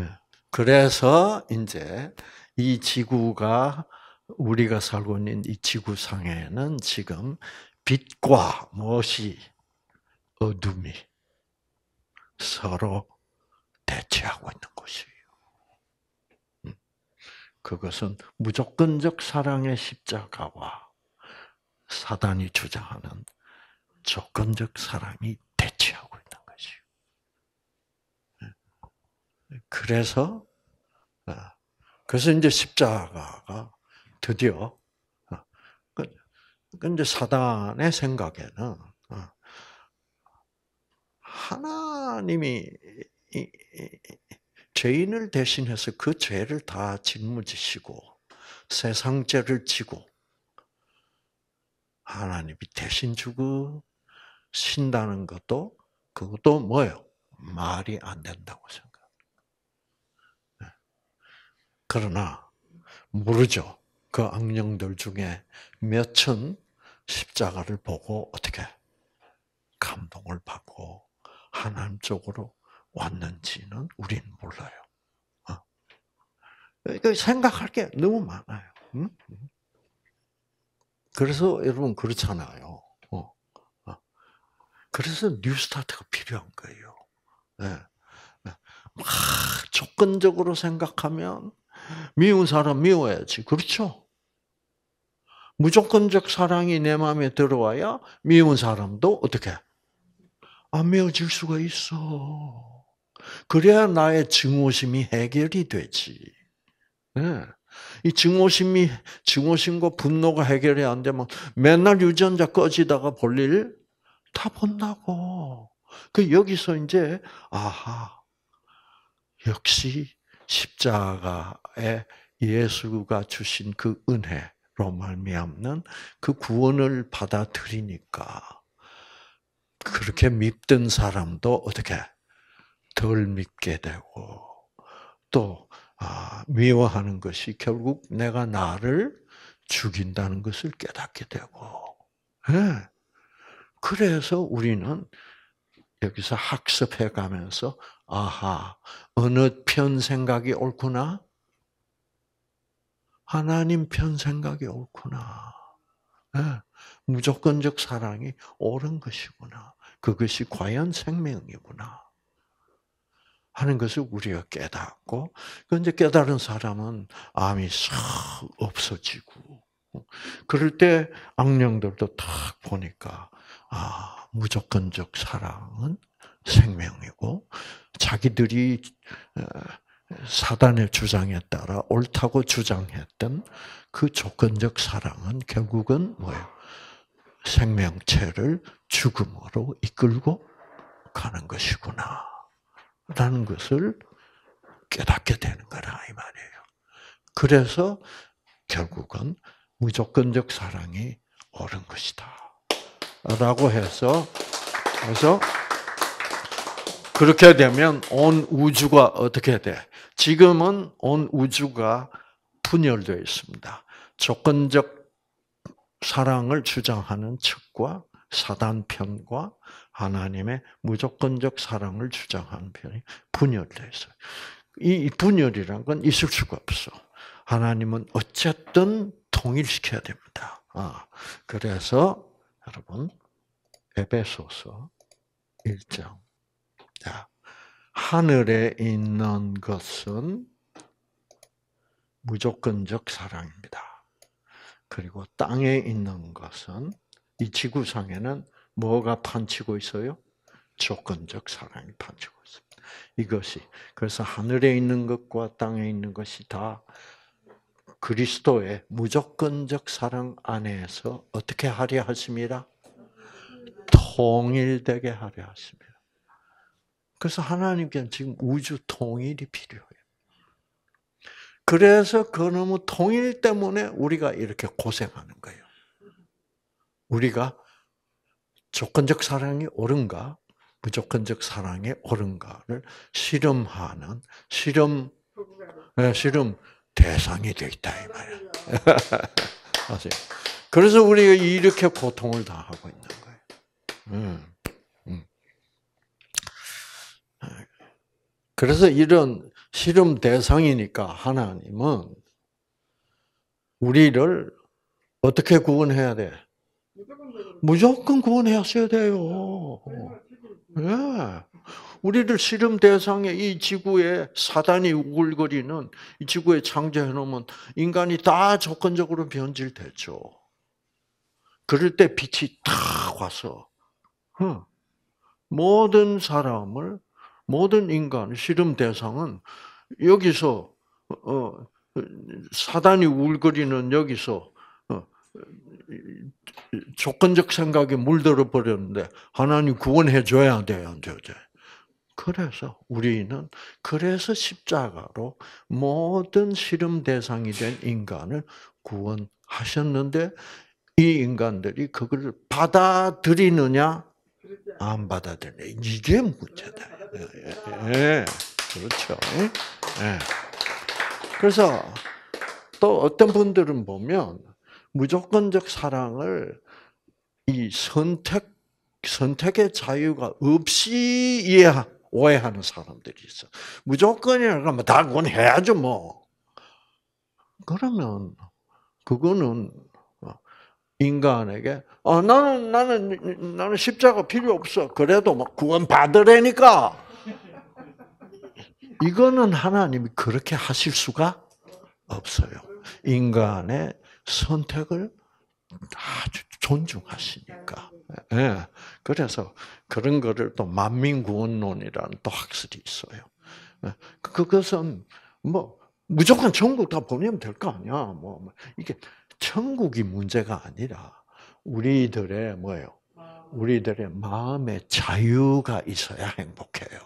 Speaker 1: 예, 그래서 이제 이 지구가 우리가 살고 있는 이 지구상에는 지금 빛과 무엇이 어둠이 서로 대체하고 있는 것이에요. 음? 그것은 무조건적 사랑의 십자가와 사단이 주장하는 조건적 사랑이 대치하고 있는 것이요. 음? 그래서 어, 그래서 이제 십자가가 드디어 근데 어, 그, 그 사단의 생각에는 어, 하나님이 죄인을 대신해서 그 죄를 다 짊어지시고 세상 죄를 지고 하나님이 대신 죽으신다는 것도 그것도 뭐예요? 말이 안 된다고 생각합니다. 네. 그러나 모르죠. 그 악령들 중에 몇 천 십자가를 보고 어떻게 감동을 받고 하나님 쪽으로 왔는지는 우리는 몰라요. 그 생각할 게 너무 많아요. 응? 음? 그래서 여러분 그렇잖아요. 어. 어? 그래서 뉴스타트가 필요한 거예요. 네. 막 조건적으로 생각하면 미운 사람 미워야지. 그렇죠? 무조건적 사랑이 내 마음에 들어와야 미운 사람도 어떻게 안 미워질 수가 있어. 그래야 나의 증오심이 해결이 되지. 네. 이 증오심이 증오심과 분노가 해결이 안 되면 맨날 유전자 꺼지다가 볼 일 다 본다고. 그 여기서 이제 아하 역시 십자가에 예수가 주신 그 은혜로 말미암는 그 구원을 받아들이니까 그렇게 음. 밉던 사람도 어떻게 덜 믿게 되고 또 아, 미워하는 것이 결국 내가 나를 죽인다는 것을 깨닫게 되고 예. 그래서 우리는 여기서 학습해 가면서 아하 어느 편 생각이 옳구나 하나님 편 생각이 옳구나 예. 무조건적 사랑이 옳은 것이구나 그것이 과연 생명이구나 하는 것을 우리가 깨닫고, 그런데 깨달은 사람은 암이 싹 없어지고, 그럴 때 악령들도 탁 보니까, 아, 무조건적 사랑은 생명이고, 자기들이 어, 사단의 주장에 따라 옳다고 주장했던 그 조건적 사랑은 결국은 뭐예요? 생명체를 죽음으로 이끌고 가는 것이구나. 없다는 것을 깨닫게 되는 거라 이 말이에요. 그래서 결국은 무조건적 사랑이 옳은 것이다. 라고 해서 그래서 그렇게 되면 온 우주가 어떻게 돼? 지금은 온 우주가 분열되어 있습니다. 조건적 사랑을 주장하는 측과 사단 편과 하나님의 무조건적 사랑을 주장하는 편이 분열돼 있어이 분열이란 건 있을 수가 없어. 하나님은 어쨌든 통일시켜야 됩니다. 아, 그래서 여러분 에베소서 1장. 자, 하늘에 있는 것은 무조건적 사랑입니다. 그리고 땅에 있는 것은 이 지구상에는 뭐가 판치고 있어요? 조건적 사랑이 판치고 있습니다. 이것이 그래서 하늘에 있는 것과 땅에 있는 것이 다 그리스도의 무조건적 사랑 안에서 어떻게 하려 하십니다? 통일되게 하려 하십니다. 그래서 하나님께는 지금 우주 통일이 필요해요. 그래서 그놈의 통일 때문에 우리가 이렇게 고생하는 거예요. 우리가 조건적 사랑이 옳은가, 무조건적 사랑이 옳은가를 실험하는 실험 네, 실험 대상이 되어 있다 이 말이야. 아세요? 그래서 우리가 이렇게 고통을 당하고 있는 거예요. 음, 음. 그래서 이런 실험 대상이니까 하나님은 우리를 어떻게 구원해야 돼? 무조건 구원했어야 돼요. 네. 우리를 실험 대상에 이 지구에 사단이 우글거리는 이 지구에 창조해 놓으면 인간이 다 조건적으로 변질되죠. 그럴 때 빛이 탁 와서 모든 사람을 모든 인간 실험 대상은 여기서 어, 어 사단이 울거리는 여기서 어, 조건적 생각에 물들어 버렸는데 하나님 구원해 줘야 돼요, 이제. 그래서 우리는 그래서 십자가로 모든 실험 대상이 된 인간을 구원하셨는데 이 인간들이 그걸 받아들이느냐 안 받아들이냐 이게 문제다. 예, 예, 그렇죠. 예. 그래서 또 어떤 분들은 보면 무조건적 사랑을 이 선택 선택의 자유가 없이 이해 오해하는 사람들이 있어. 무조건이라 그러면 다 그건 해야죠 뭐. 그러면 그거는 어, 인간에게 아 나는 나는 나는 십자가 필요 없어. 그래도 막 뭐 구원 받으래니까. 이거는 하나님이 그렇게 하실 수가 없어요. 인간의 선택을 아주 존중하시니까. 네. 예. 그래서 그런 거를 또 만민구원론이라는 또 학설이 있어요. 예. 그, 그것은 뭐 무조건 천국 다 보내면 될 거 아니야. 뭐, 뭐 이게 천국이 문제가 아니라 우리들의 뭐예요? 우리들의 마음의 자유가 있어야 행복해요.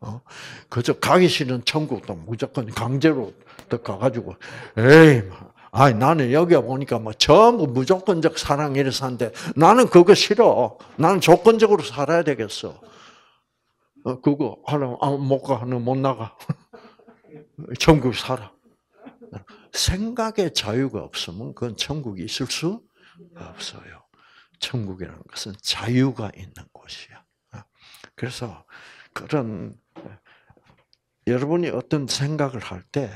Speaker 1: 어? 그저 가기 싫은 천국도 무조건 강제로 가가지고 에이 막 뭐 아, 나는 여기 보니까 뭐 전부 무조건적 사랑 이래서 하는데 나는 그거 싫어. 나는 조건적으로 살아야 되겠어. 어, 그거 하려면 아, 못 가, 너못 나가. 천국 살아. 생각의 자유가 없으면 그건 천국이 있을 수 없어요. 천국이라는 것은 자유가 있는 곳이야. 어, 그래서 그런 여러분이 어떤 생각을 할때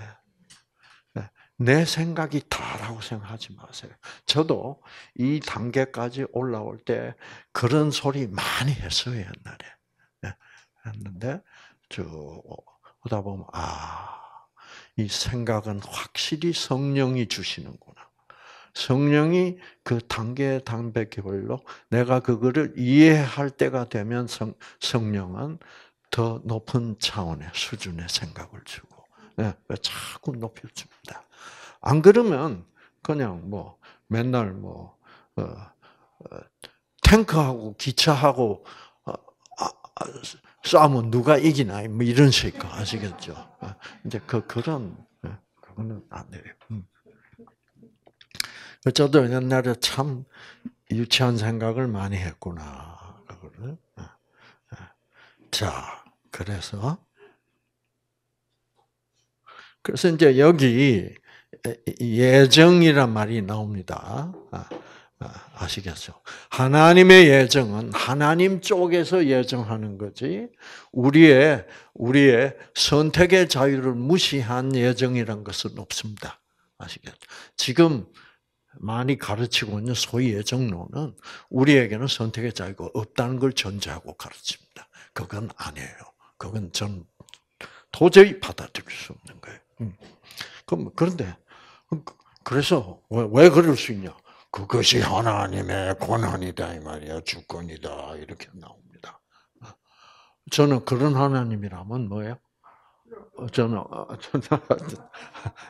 Speaker 1: 내 생각이 다라고 생각하지 마세요. 저도 이 단계까지 올라올 때 그런 소리 많이 했어요, 옛날에. 예, 했는데, 쭉 오다 어, 보면, 아, 이 생각은 확실히 성령이 주시는구나. 성령이 그단계 단백기별로 내가 그거를 이해할 때가 되면 성, 성령은 더 높은 차원의 수준의 생각을 주고, 네, 자꾸 높여줍니다. 안 그러면 그냥 뭐 맨날 뭐 어, 어, 탱크하고 기차하고 어, 아, 아 싸우면 누가 이기나 뭐 이런 식으로 아시겠죠? 어, 이제 그 그런 어, 그거는 안 돼요. 음. 저도 옛날에 참 유치한 생각을 많이 했구나. 그거를. 어, 자, 그래서 그래서 이제 여기 예정이란 말이 나옵니다. 아, 아, 아시겠죠? 하나님의 예정은 하나님 쪽에서 예정하는 거지 우리의 우리의 선택의 자유를 무시한 예정이란 것은 없습니다. 아시겠죠? 지금 많이 가르치고 있는 소위 예정론은 우리에게는 선택의 자유가 없다는 걸 전제하고 가르칩니다. 그건 아니에요. 그건 전 도저히 받아들일 수 없는 거예요. 음. 그럼 그런데 그, 그래서 왜, 왜 그럴 수 있냐? 그것이 하나님의 권한이다 이 말이야 주권이다 이렇게 나옵니다. 저는 그런 하나님이라면 뭐예요? 어, 저는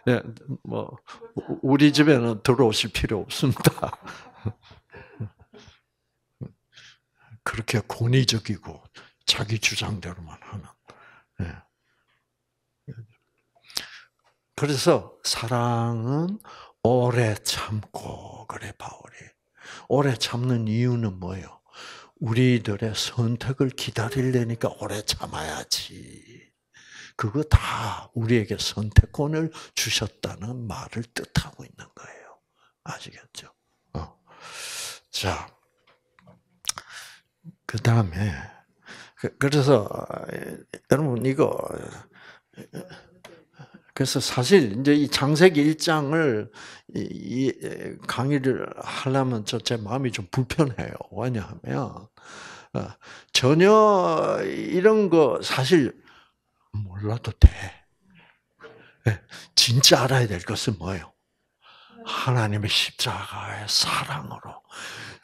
Speaker 1: 네, 뭐 우리 집에는 들어오실 필요 없습니다. 그렇게 권위적이고 자기 주장대로만 하는. 네. 예. 그래서 사랑은 오래 참고 그래 바울이. 오래 참는 이유는 뭐예요? 우리들의 선택을 기다릴래니까 오래 참아야지. 그거 다 우리에게 선택권을 주셨다는 말을 뜻하고 있는 거예요. 아시겠죠? 어. 자, 그 다음에 그래서 아, 예, 여러분 이거 그래서 사실 이제 이 장세기 1장을 이, 강의를 하려면 저 제 마음이 좀 불편해요. 왜냐하면 어, 전혀 이런 거 사실 몰라도 돼. 예, 진짜 알아야 될 것은 뭐예요? 하나님의 십자가의 사랑으로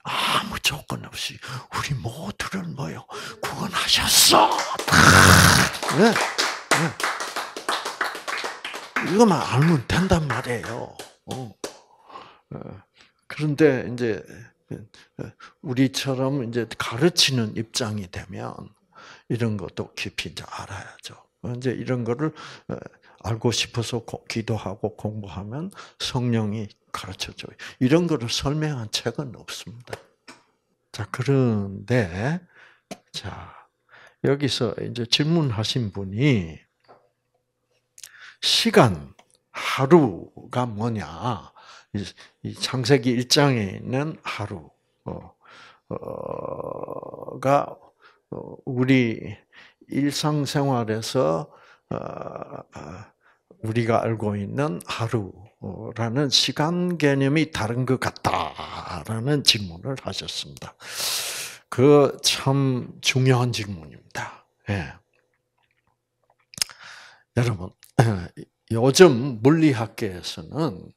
Speaker 1: 아무 조건 없이 우리 모두를 뭐요 구원하셨어. 네. 네. 이거만 알면 된단 말이에요. 어. 어. 그런데 이제 어, 우리처럼 이제 가르치는 입장이 되면 이런 것도 깊이 이제 알아야죠. 이제 이런 거를 어, 알고 싶어서 기도하고 공부하면 성령이 가르쳐줘요. 이런 거를 설명한 책은 없습니다. 자, 그런데, 자, 여기서 이제 질문하신 분이, 시간, 하루가 뭐냐. 이 창세기 1장에 있는 하루, 어, 어, 가 어, 우리 일상생활에서 아, 우리가 알고 있는 하루라는 시간 개념이 다른 것 같다라는 질문을 하셨습니다. 그 참 중요한 질문입니다. 예. 여러분 요즘 물리학계에서는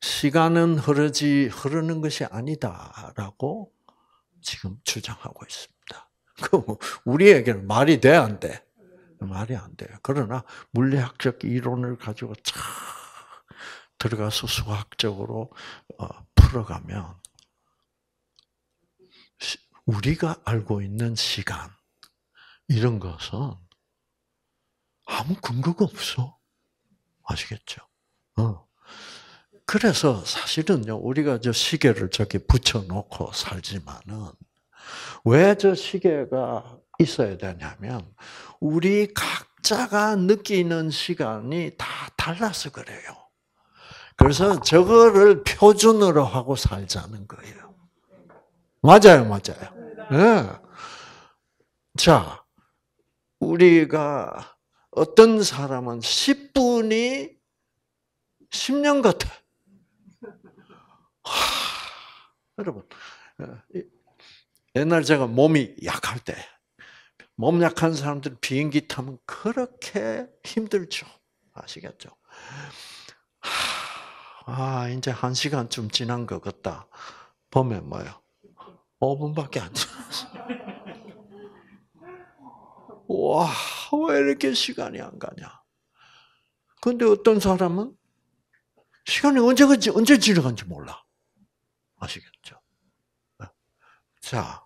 Speaker 1: 시간은 흐르지 흐르는 것이 아니다라고 지금 주장하고 있습니다. 그 뭐, 우리에게는 말이 돼 안 돼? 말이 안 돼요. 그러나 물리학적 이론을 가지고 참 들어가서 수학적으로 어, 풀어가면 우리가 알고 있는 시간 이런 것은 아무 근거가 없어. 아시겠죠? 어. 그래서 사실은요, 우리가 저 시계를 저기 붙여놓고 살지만은, 왜 저 시계가 있어야 되냐면, 우리 각자가 느끼는 시간이 다 달라서 그래요. 그래서 저거를 표준으로 하고 살자는 거예요. 맞아요, 맞아요. 네. 자, 우리가 어떤 사람은 10분이 10년 같아. 하, 여러분, 어, 옛날 제가 몸이 약할 때, 몸 약한 사람들 비행기 타면 그렇게 힘들죠. 아시겠죠? 하, 아, 이제 한 시간쯤 지난 것 같다. 보면 뭐요? 5분밖에 안 지났어. 와, 왜 이렇게 시간이 안 가냐? 근데 어떤 사람은 시간이 언제, 언제 지나간지 몰라. 아시겠죠? 네. 자,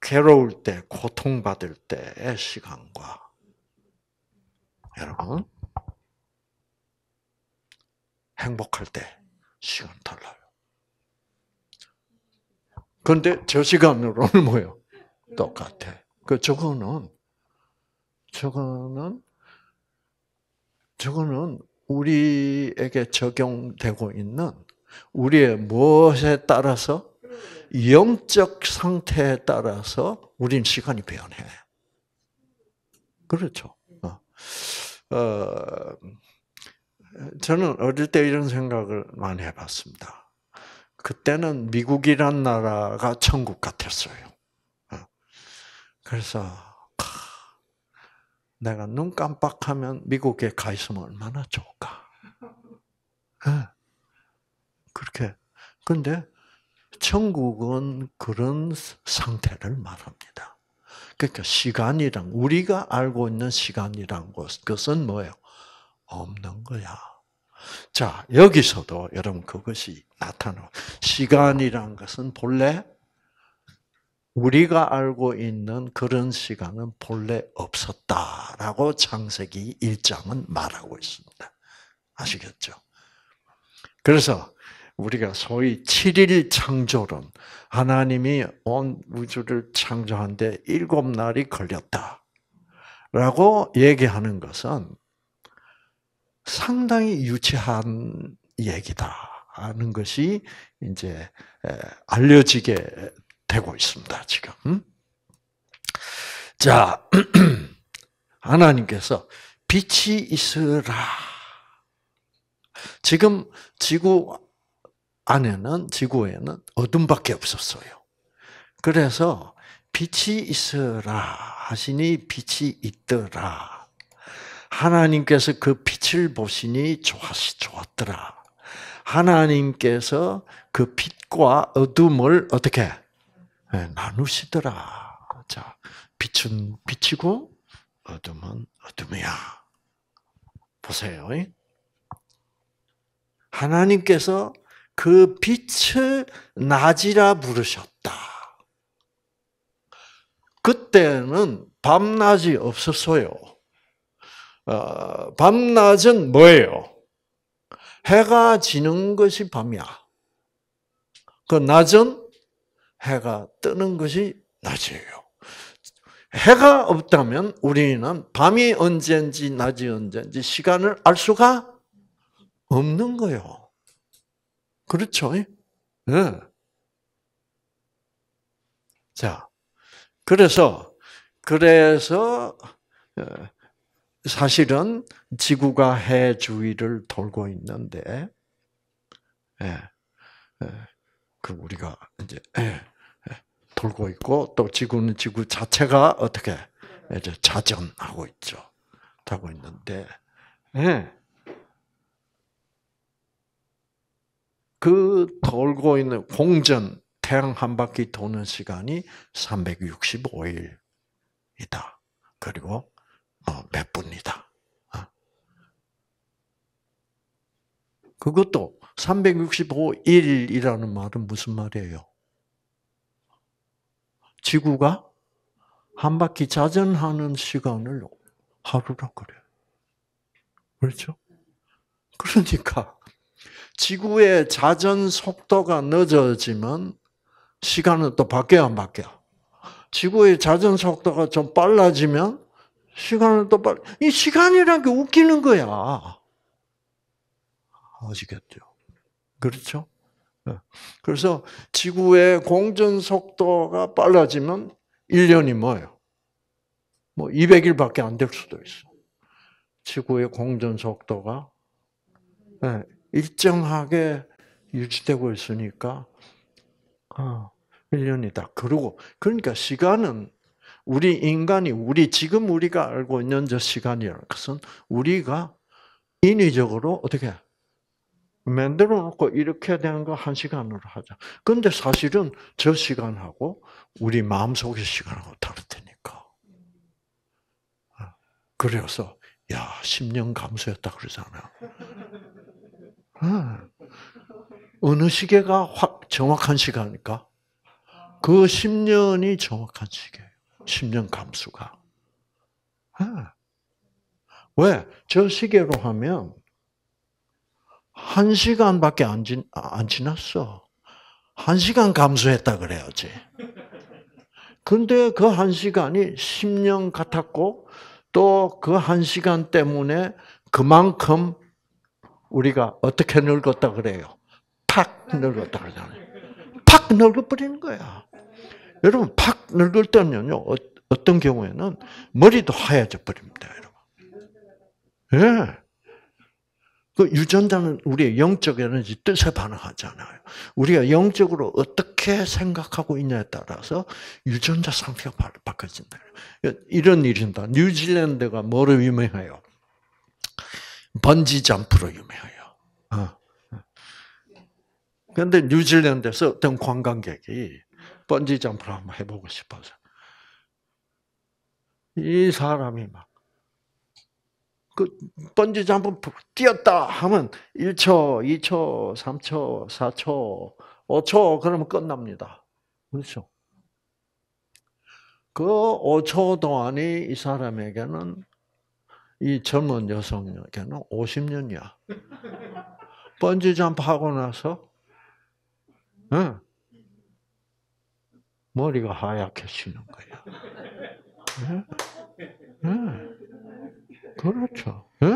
Speaker 1: 괴로울 때, 고통받을 때의 시간과, 여러분, 행복할 때 시간 달라요. 그런데 저 시간으로는 뭐예요? 똑같아. 그 저거는 저거는 저거는 우리에게 적용되고 있는 우리의 무엇에 따라서 영적 상태에 따라서 우린 시간이 변해. 그렇죠. 어, 어 저는 어릴 때 이런 생각을 많이 해봤습니다. 그때는 미국이란 나라가 천국 같았어요. 어. 그래서 내가 눈 깜빡하면 미국에 가 있으면 얼마나 좋을까. 네. 그렇게. 근데 천국은 그런 상태를 말합니다. 그러니까 시간이랑 우리가 알고 있는 시간이란 것은 뭐예요? 없는 거야. 자 여기서도 여러분 그것이 나타나. 시간이란 것은 본래 우리가 알고 있는 그런 시간은 본래 없었다라고 창세기 1장은 말하고 있습니다. 아시겠죠? 그래서 우리가 소위 7일 창조론, 하나님이 온 우주를 창조한데 일곱 날이 걸렸다. 라고 얘기하는 것은 상당히 유치한 얘기다. 하는 것이 이제 알려지게 되고 있습니다, 지금. 음? 자, 하나님께서 빛이 있으라. 지금 지구 안에는, 지구에는 어둠밖에 없었어요. 그래서 빛이 있으라 하시니 빛이 있더라. 하나님께서 그 빛을 보시니 좋았 좋았더라. 하나님께서 그 빛과 어둠을 어떻게 네. 나누시더라. 자, 빛은 빛이고 어둠은 어둠이야. 보세요. 하나님께서 그 빛을 낮이라 부르셨다. 그때는 밤낮이 없었어요. 어, 밤낮은 뭐예요? 해가 지는 것이 밤이야. 그 낮은 해가 뜨는 것이 낮이에요. 해가 없다면 우리는 밤이 언젠지 낮이 언젠지 시간을 알 수가 없는 거예요. 그렇죠? 네. 자, 그래서 그래서 어, 사실은 지구가 해 주위를 돌고 있는데, 예, 예, 그 우리가 이제 예. 돌고 있고 또 지구는 지구 자체가 어떻게 이제 자전하고 있죠. 하고 있는데, 네. 그 돌고 있는 공전 태양 한 바퀴 도는 시간이 365일이다. 그리고 뭐 몇 분이다. 어? 그것도 365일이라는 말은 무슨 말이에요? 지구가 한 바퀴 자전하는 시간을 하루라 그래. 그렇죠? 그러니까 지구의 자전 속도가 늦어지면 시간은 또 바뀌어 안 바뀌어? 지구의 자전 속도가 좀 빨라지면 시간은 또 빨. 이 시간이란 게 웃기는 거야. 아시겠죠? 그렇죠? 예. 그래서 지구의 공전 속도가 빨라지면 1년이 뭐예요? 뭐 200일밖에 안 될 수도 있어. 지구의 공전 속도가 예, 일정하게 유지되고 있으니까 1년이다. 어, 그리고 그러니까 시간은 우리 인간이 우리 지금 우리가 알고 있는 저 시간이라는 것은 우리가 인위적으로 어떻게 만들어 놓고 이렇게 되는 거 한 시간으로 하자. 근데 사실은 저 시간하고 우리 마음속의 시간하고 다르다니까. 아, 그래서, 야, 10년 감소했다 그러잖아. 아, 어느 시계가 확 정확한 시간입까그 10년이 정확한 시계 10년 감수가. 아, 왜? 저 시계로 하면 한 시간밖에 안, 지, 아, 안 지났어. 한 시간 감수했다 그래야지. 근데 그 한 시간이 10년 같았고, 또 그 한 시간 때문에 그만큼 우리가 어떻게 늙었다 그래요? 팍 늙었다 그러잖아요. 팍 늙어버리는 거야. 여러분, 팍 늙을 때는요, 어, 어떤 경우에는 머리도 하얘져 버립니다, 여러분. 예. 그 유전자는 우리의 영적 에너지 뜻에 반응하잖아요. 우리가 영적으로 어떻게 생각하고 있냐에 따라서 유전자 상태가 바뀌어진다. 이런 일입니다. 뉴질랜드가 뭐로 유명해요? 번지 점프로 유명해요. 어. 그런데 뉴질랜드에서 어떤 관광객이 번지 점프를 한번 해보고 싶어서 이 사람이 막그 번지 점프 뛰었다 하면 1초, 2초, 3초, 4초, 5초 그러면 끝납니다. 그렇죠? 그 5초 동안이 이 사람에게는 이 젊은 여성에게는 50년이야. 번지 점프하고 나서 응. 머리가 하얗게 지는 거야. 응? 응. 그렇죠. 예.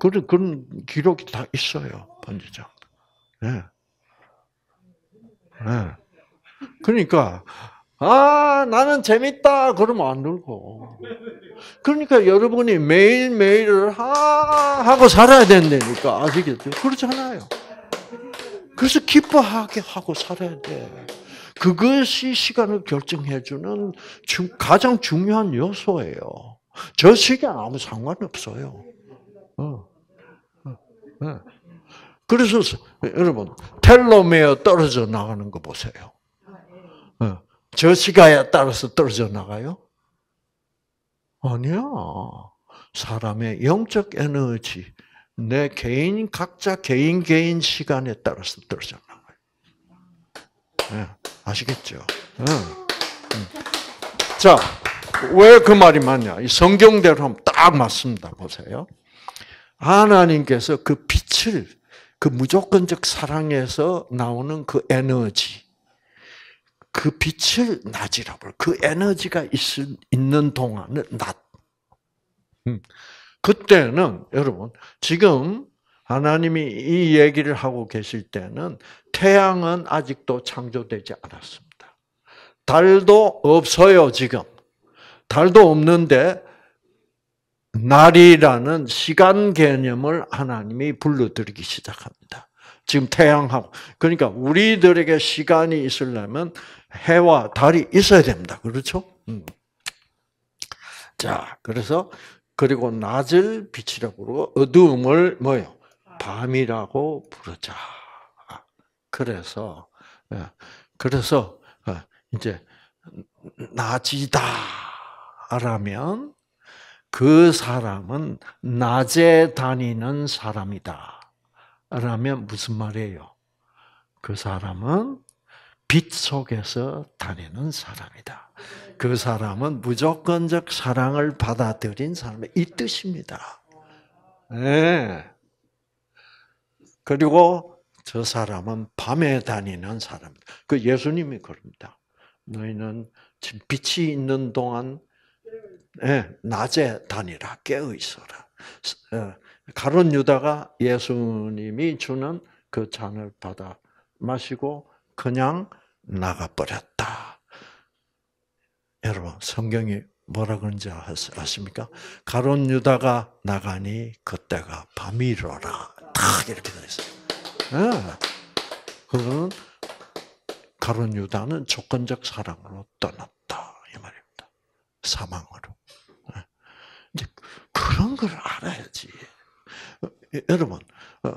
Speaker 1: 그런, 그런 기록이 다 있어요. 번지장. 예. 예. 그러니까, 아, 나는 재밌다. 그러면 안 들고. 그러니까 여러분이 매일매일을, 하고 살아야 된다니까. 아시겠죠? 그렇잖아요. 그래서 기뻐하게 하고 살아야 돼. 그것이 시간을 결정해주는 가장 중요한 요소예요. 저시계 아무 상관없어요. 어. 어. 어. 그래서 여러분 텔로메어 떨어져 나가는 거 보세요. 저 시간에 따라서 떨어져 나가요? 아니야. 사람의 영적 에너지, 내 개인 각자 개인 개인 시간에 따라서 떨어져 나가요. 예, 아시겠죠? 예. 음. 자. 왜그 말이 맞냐? 성경대로 하면 딱 맞습니다. 보세요. 하나님께서 그 빛을 그 무조건적 사랑에서 나오는 그 에너지, 그 빛을 낮이라고 그 에너지가 있 있는 동안은 낮. 음. 그때는 여러분 지금 하나님이 이 얘기를 하고 계실 때는 태양은 아직도 창조되지 않았습니다. 달도 없어요 지금. 달도 없는데 날이라는 시간 개념을 하나님이 불러들이기 시작합니다. 지금 태양하고 그러니까 우리들에게 시간이 있으려면 해와 달이 있어야 됩니다. 그렇죠? 음. 자, 그래서 그리고 낮을 빛이라고 그러고 어두움을 뭐요? 밤이라고 부르자. 그래서 예, 그래서 예, 이제 낮이다. 라면 그 사람은 낮에 다니는 사람이다. 라면 무슨 말이에요? 그 사람은 빛 속에서 다니는 사람이다. 그 사람은 무조건적 사랑을 받아들인 사람이 이 뜻입니다. 네. 그리고 저 사람은 밤에 다니는 사람그 예수님이 그럽니다. 너희는 빛이 있는 동안 예, 낮에 다니라 깨어 있어라. 어, 가론 유다가 예수님이 주는 그 잔을 받아 마시고 그냥 나가버렸다. 여러분 성경이 뭐라 그런지 아, 아십니까? 가론 유다가 나가니 그때가 밤이로라. 딱 이렇게 돼 있어요. 네. 그거는 가론 유다는 조건적 사랑으로 떠났다 이 말이에요. 사망으로. 예. 이제 그런 걸 알아야지. 예, 여러분, 어,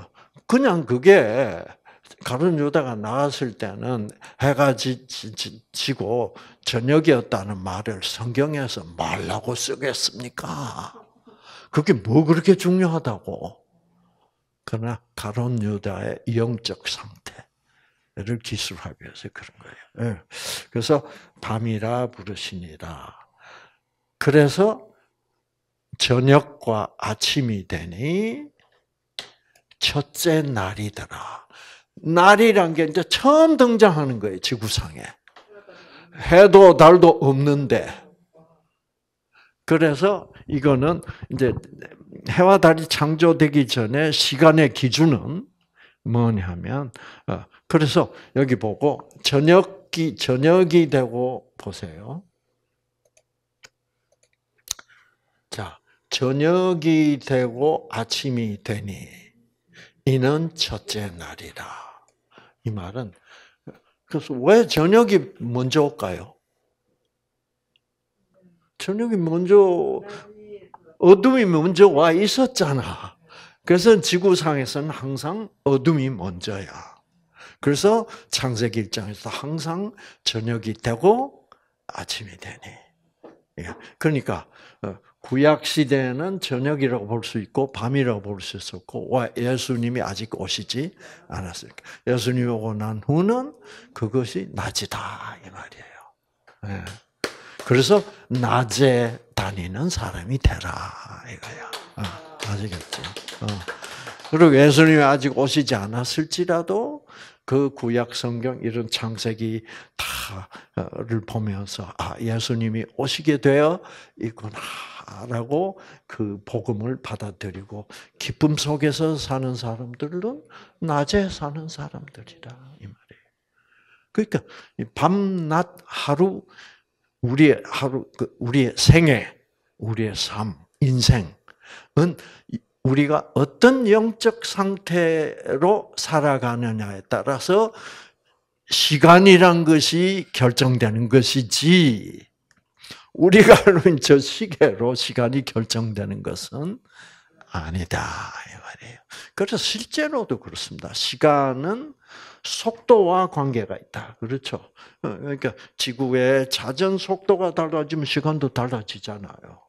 Speaker 1: 그냥 그게 가룟 유다가 나왔을 때는 해가 지, 지, 고 저녁이었다는 말을 성경에서 말라고 쓰겠습니까? 그게 뭐 그렇게 중요하다고? 그러나 가론 유다의 영적 상태를 기술하기 위해서 그런 거예요. 예. 그래서 밤이라 부르시니라. 그래서 저녁과 아침이 되니 첫째 날이더라. 날이란 게 이제 처음 등장하는 거예요, 지구상에. 해도 달도 없는데. 그래서 이거는 이제 해와 달이 창조되기 전에 시간의 기준은 뭐냐면 어, 그래서 여기 보고 저녁이 저녁이 되고 보세요. 저녁이 되고 아침이 되니 이는 첫째 날이라. 이 말은 그래서 왜 저녁이 먼저 올까요? 저녁이 먼저 어둠이 먼저 와 있었잖아. 그래서 지구상에서는 항상 어둠이 먼저야. 그래서 창세기 1장에서 항상 저녁이 되고 아침이 되니. 예. 그러니까 구약 시대에는 저녁이라고 볼 수 있고 밤이라고 볼 수 있었고 와 예수님이 아직 오시지 않았으니까 예수님 오고 난 후는 그것이 낮이다 이 말이에요. 네. 그래서 낮에 다니는 사람이 되라 이거야. 어, 아, 시겠죠 어. 그리고 예수님이 아직 오시지 않았을지라도 그 구약 성경 이런 창세기 다를 보면서 아 예수님이 오시게 되어 있구나. 좋라고그 복음을 받아들이고 기쁨 속에서 사는 사람들은 낮에 사는 사람들이라 이 말이에요. 그러니까 밤낮 하루 우리의 하루 그 우리의 생애 우리의 삶 인생은 우리가 어떤 영적 상태로 살아가느냐에 따라서 시간이란 것이 결정되는 것이지 우리가 알고 저 시계로 시간이 결정되는 것은 아니다. 이 말이에요. 그래서 실제로도 그렇습니다. 시간은 속도와 관계가 있다. 그렇죠. 그러니까 지구의 자전 속도가 달라지면 시간도 달라지잖아요.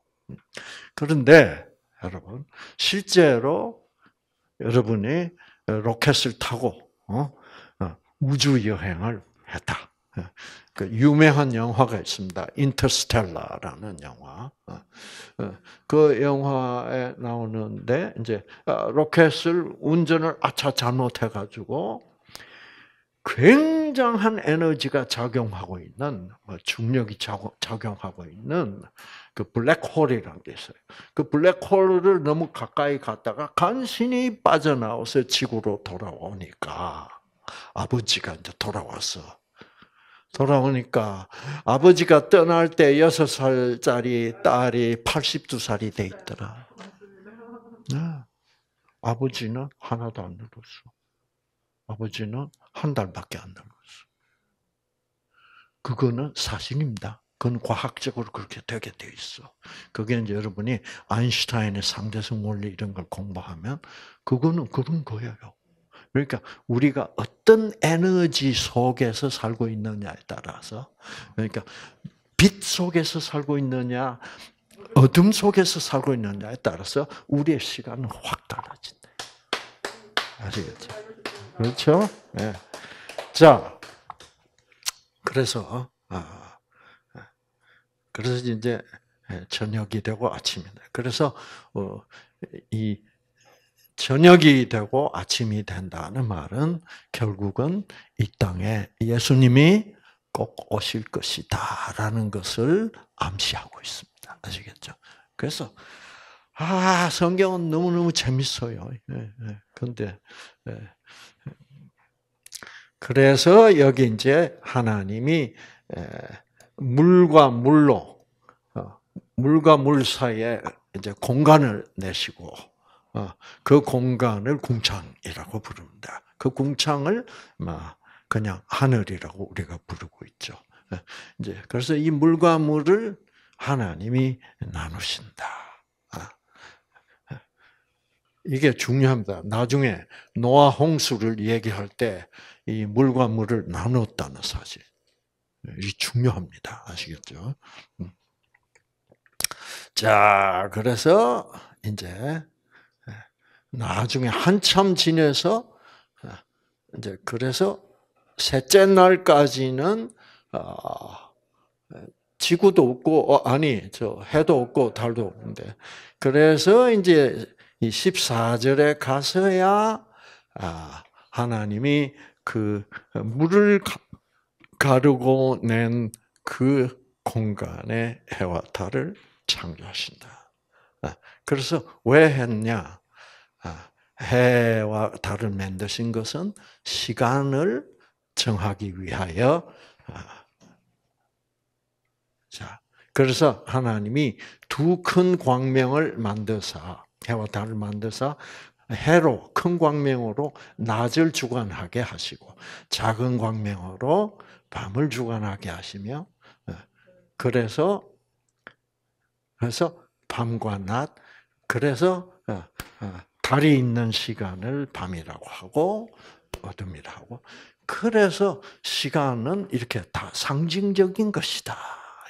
Speaker 1: 그런데 여러분, 실제로 여러분이 로켓을 타고 어? 어, 우주 여행을 했다. 그 유명한 영화가 있습니다. 인터스텔라라는 영화. 어, 어, 그 영화에 나오는데 이제 어, 로켓을 운전을 아차 잘못해 가지고 굉장한 에너지가 작용하고 있는 뭐 중력이 작용하고 있는 그 블랙홀이라는 게 있어요. 그 블랙홀을 너무 가까이 갔다가 간신히 빠져나와서 지구로 돌아오니까 아버지가 이제 돌아와서 돌아오니까 아버지가 떠날 때 6살짜리 딸이 82살이 돼 있더라. 네. 아버지는 하나도 안 늙었어. 아버지는 한 달밖에 안 늙었어. 그거는 사실입니다. 그건 과학적으로 그렇게 되게 돼 있어. 그게 이제 여러분이 아인슈타인의 상대성 원리 이런 걸 공부하면 그거는 그런 거예요. 그러니까 우리가 어떤 에너지 속에서 살고 있느냐에 따라서 그러니까 빛 속에서 살고 있느냐 어둠 속에서 살고 있느냐에 따라서 우리의 시간은 확 달라진다. 아시겠죠? 그렇죠? 네. 자, 그래서 아, 그래서 이제 예, 저녁이 되고 아침이 돼. 그래서 어, 이 저녁이 되고 아침이 된다는 말은 결국은 이 땅에 예수님이 꼭 오실 것이다라는 것을 암시하고 있습니다. 아시겠죠? 그래서 아 성경은 너무너무 재밌어요. 그런데 예, 예. 예. 그래서 여기 이제 하나님이 물과 물로 어, 물과 물 사이에 이제 공간을 내시고 어, 그 공간을 궁창이라고 부릅니다. 그 궁창을 뭐 그냥 하늘이라고 우리가 부르고 있죠. 예, 이제 그래서 이 물과 물을 하나님이 나누신다. 아, 예. 이게 중요합니다. 나중에 노아 홍수를 얘기할 때 이 물과 물을 나눴다는 사실. 이 중요합니다. 아시겠죠? 음. 자, 그래서 이제 나중에 한참 지내서 아, 이제 그래서 셋째 날까지는 어, 지구도 없고 어, 아니 저 해도 없고 달도 없는데 그래서 이제 이 14절에 가서야 아, 하나님이 그 물을 가르고 낸 그 공간에 해와 달을 창조하신다. 아, 그래서 왜 했냐? 해와 달을 만드신 것은 시간을 정하기 위하여 아. 자 그래서 하나님이 두 큰 광명을 만드사 해와 달을 만드사 해로 큰 광명으로 낮을 주관하게 하시고 작은 광명으로 밤을 주관하게 하시며 어, 그래서 그래서 밤과 낮 그래서 어, 어, 달이 있는 시간을 밤이라고 하고 어둠이라고 하고 그래서 시간은 이렇게 다 상징적인 것이다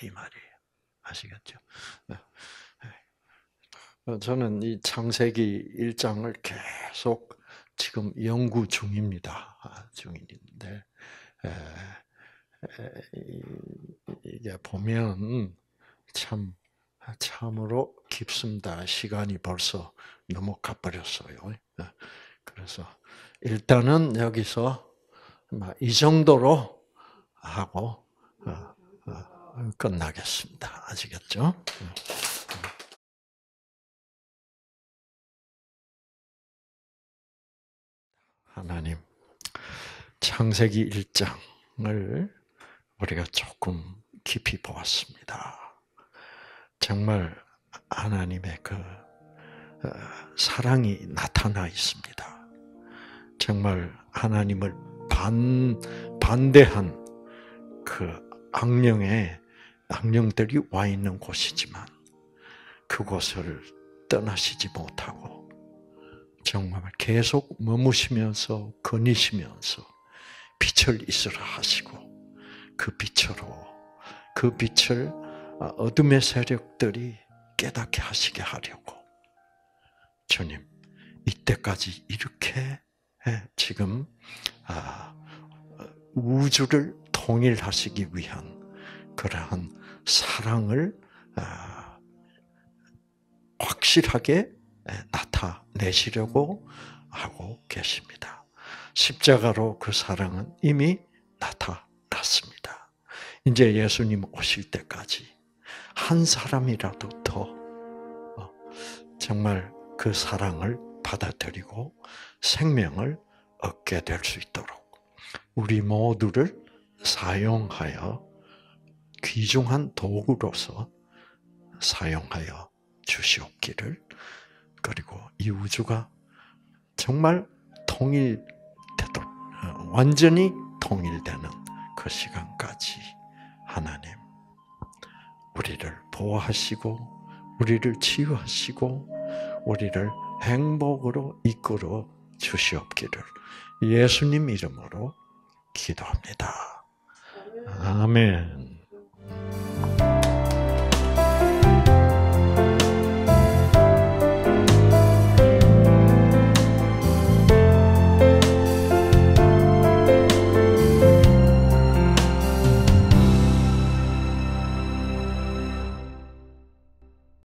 Speaker 1: 이 말이에요. 아시겠죠? 네. 네. 저는 이 창세기 1장을 계속 지금 연구 중입니다. 중인데 이게 보면 참 참으로 깊습니다. 시간이 벌써 너무 가 버렸어요. 네. 그래서 일단은 여기서 이 정도로 하고 어, 어, 끝나겠습니다. 아시겠죠? 네. 하나님, 창세기 1장을 우리가 조금 깊이 보았습니다. 정말 하나님의 그 어, 사랑이 나타나 있습니다. 정말 하나님을 반 반대한 그 악령의 악령들이 와 있는 곳이지만 그곳을 떠나시지 못하고 정말 계속 머무시면서 거니시면서 빛을 있으라 하시고 그 빛으로 그 빛을 어, 어둠의 세력들이 깨닫게 하시게 하려고. 주님, 이때까지 이렇게 예, 지금 아, 우주를 통일하시기 위한 그러한 사랑을 아, 확실하게 예, 나타내시려고 하고 계십니다. 십자가로 그 사랑은 이미 나타났습니다. 이제 예수님 오실 때까지 한 사람이라도 더 어, 정말 그 사랑을 받아들이고 생명을 얻게 될 수 있도록 우리 모두를 사용하여 귀중한 도구로서 사용하여 주시옵기를 그리고 이 우주가 정말 통일되도록 어, 완전히 통일되는 그 시간까지 하나님 우리를 보호하시고 우리를 치유하시고 우리를 행복으로 이끌어 주시옵기를 예수님 이름으로 기도합니다. 아멘.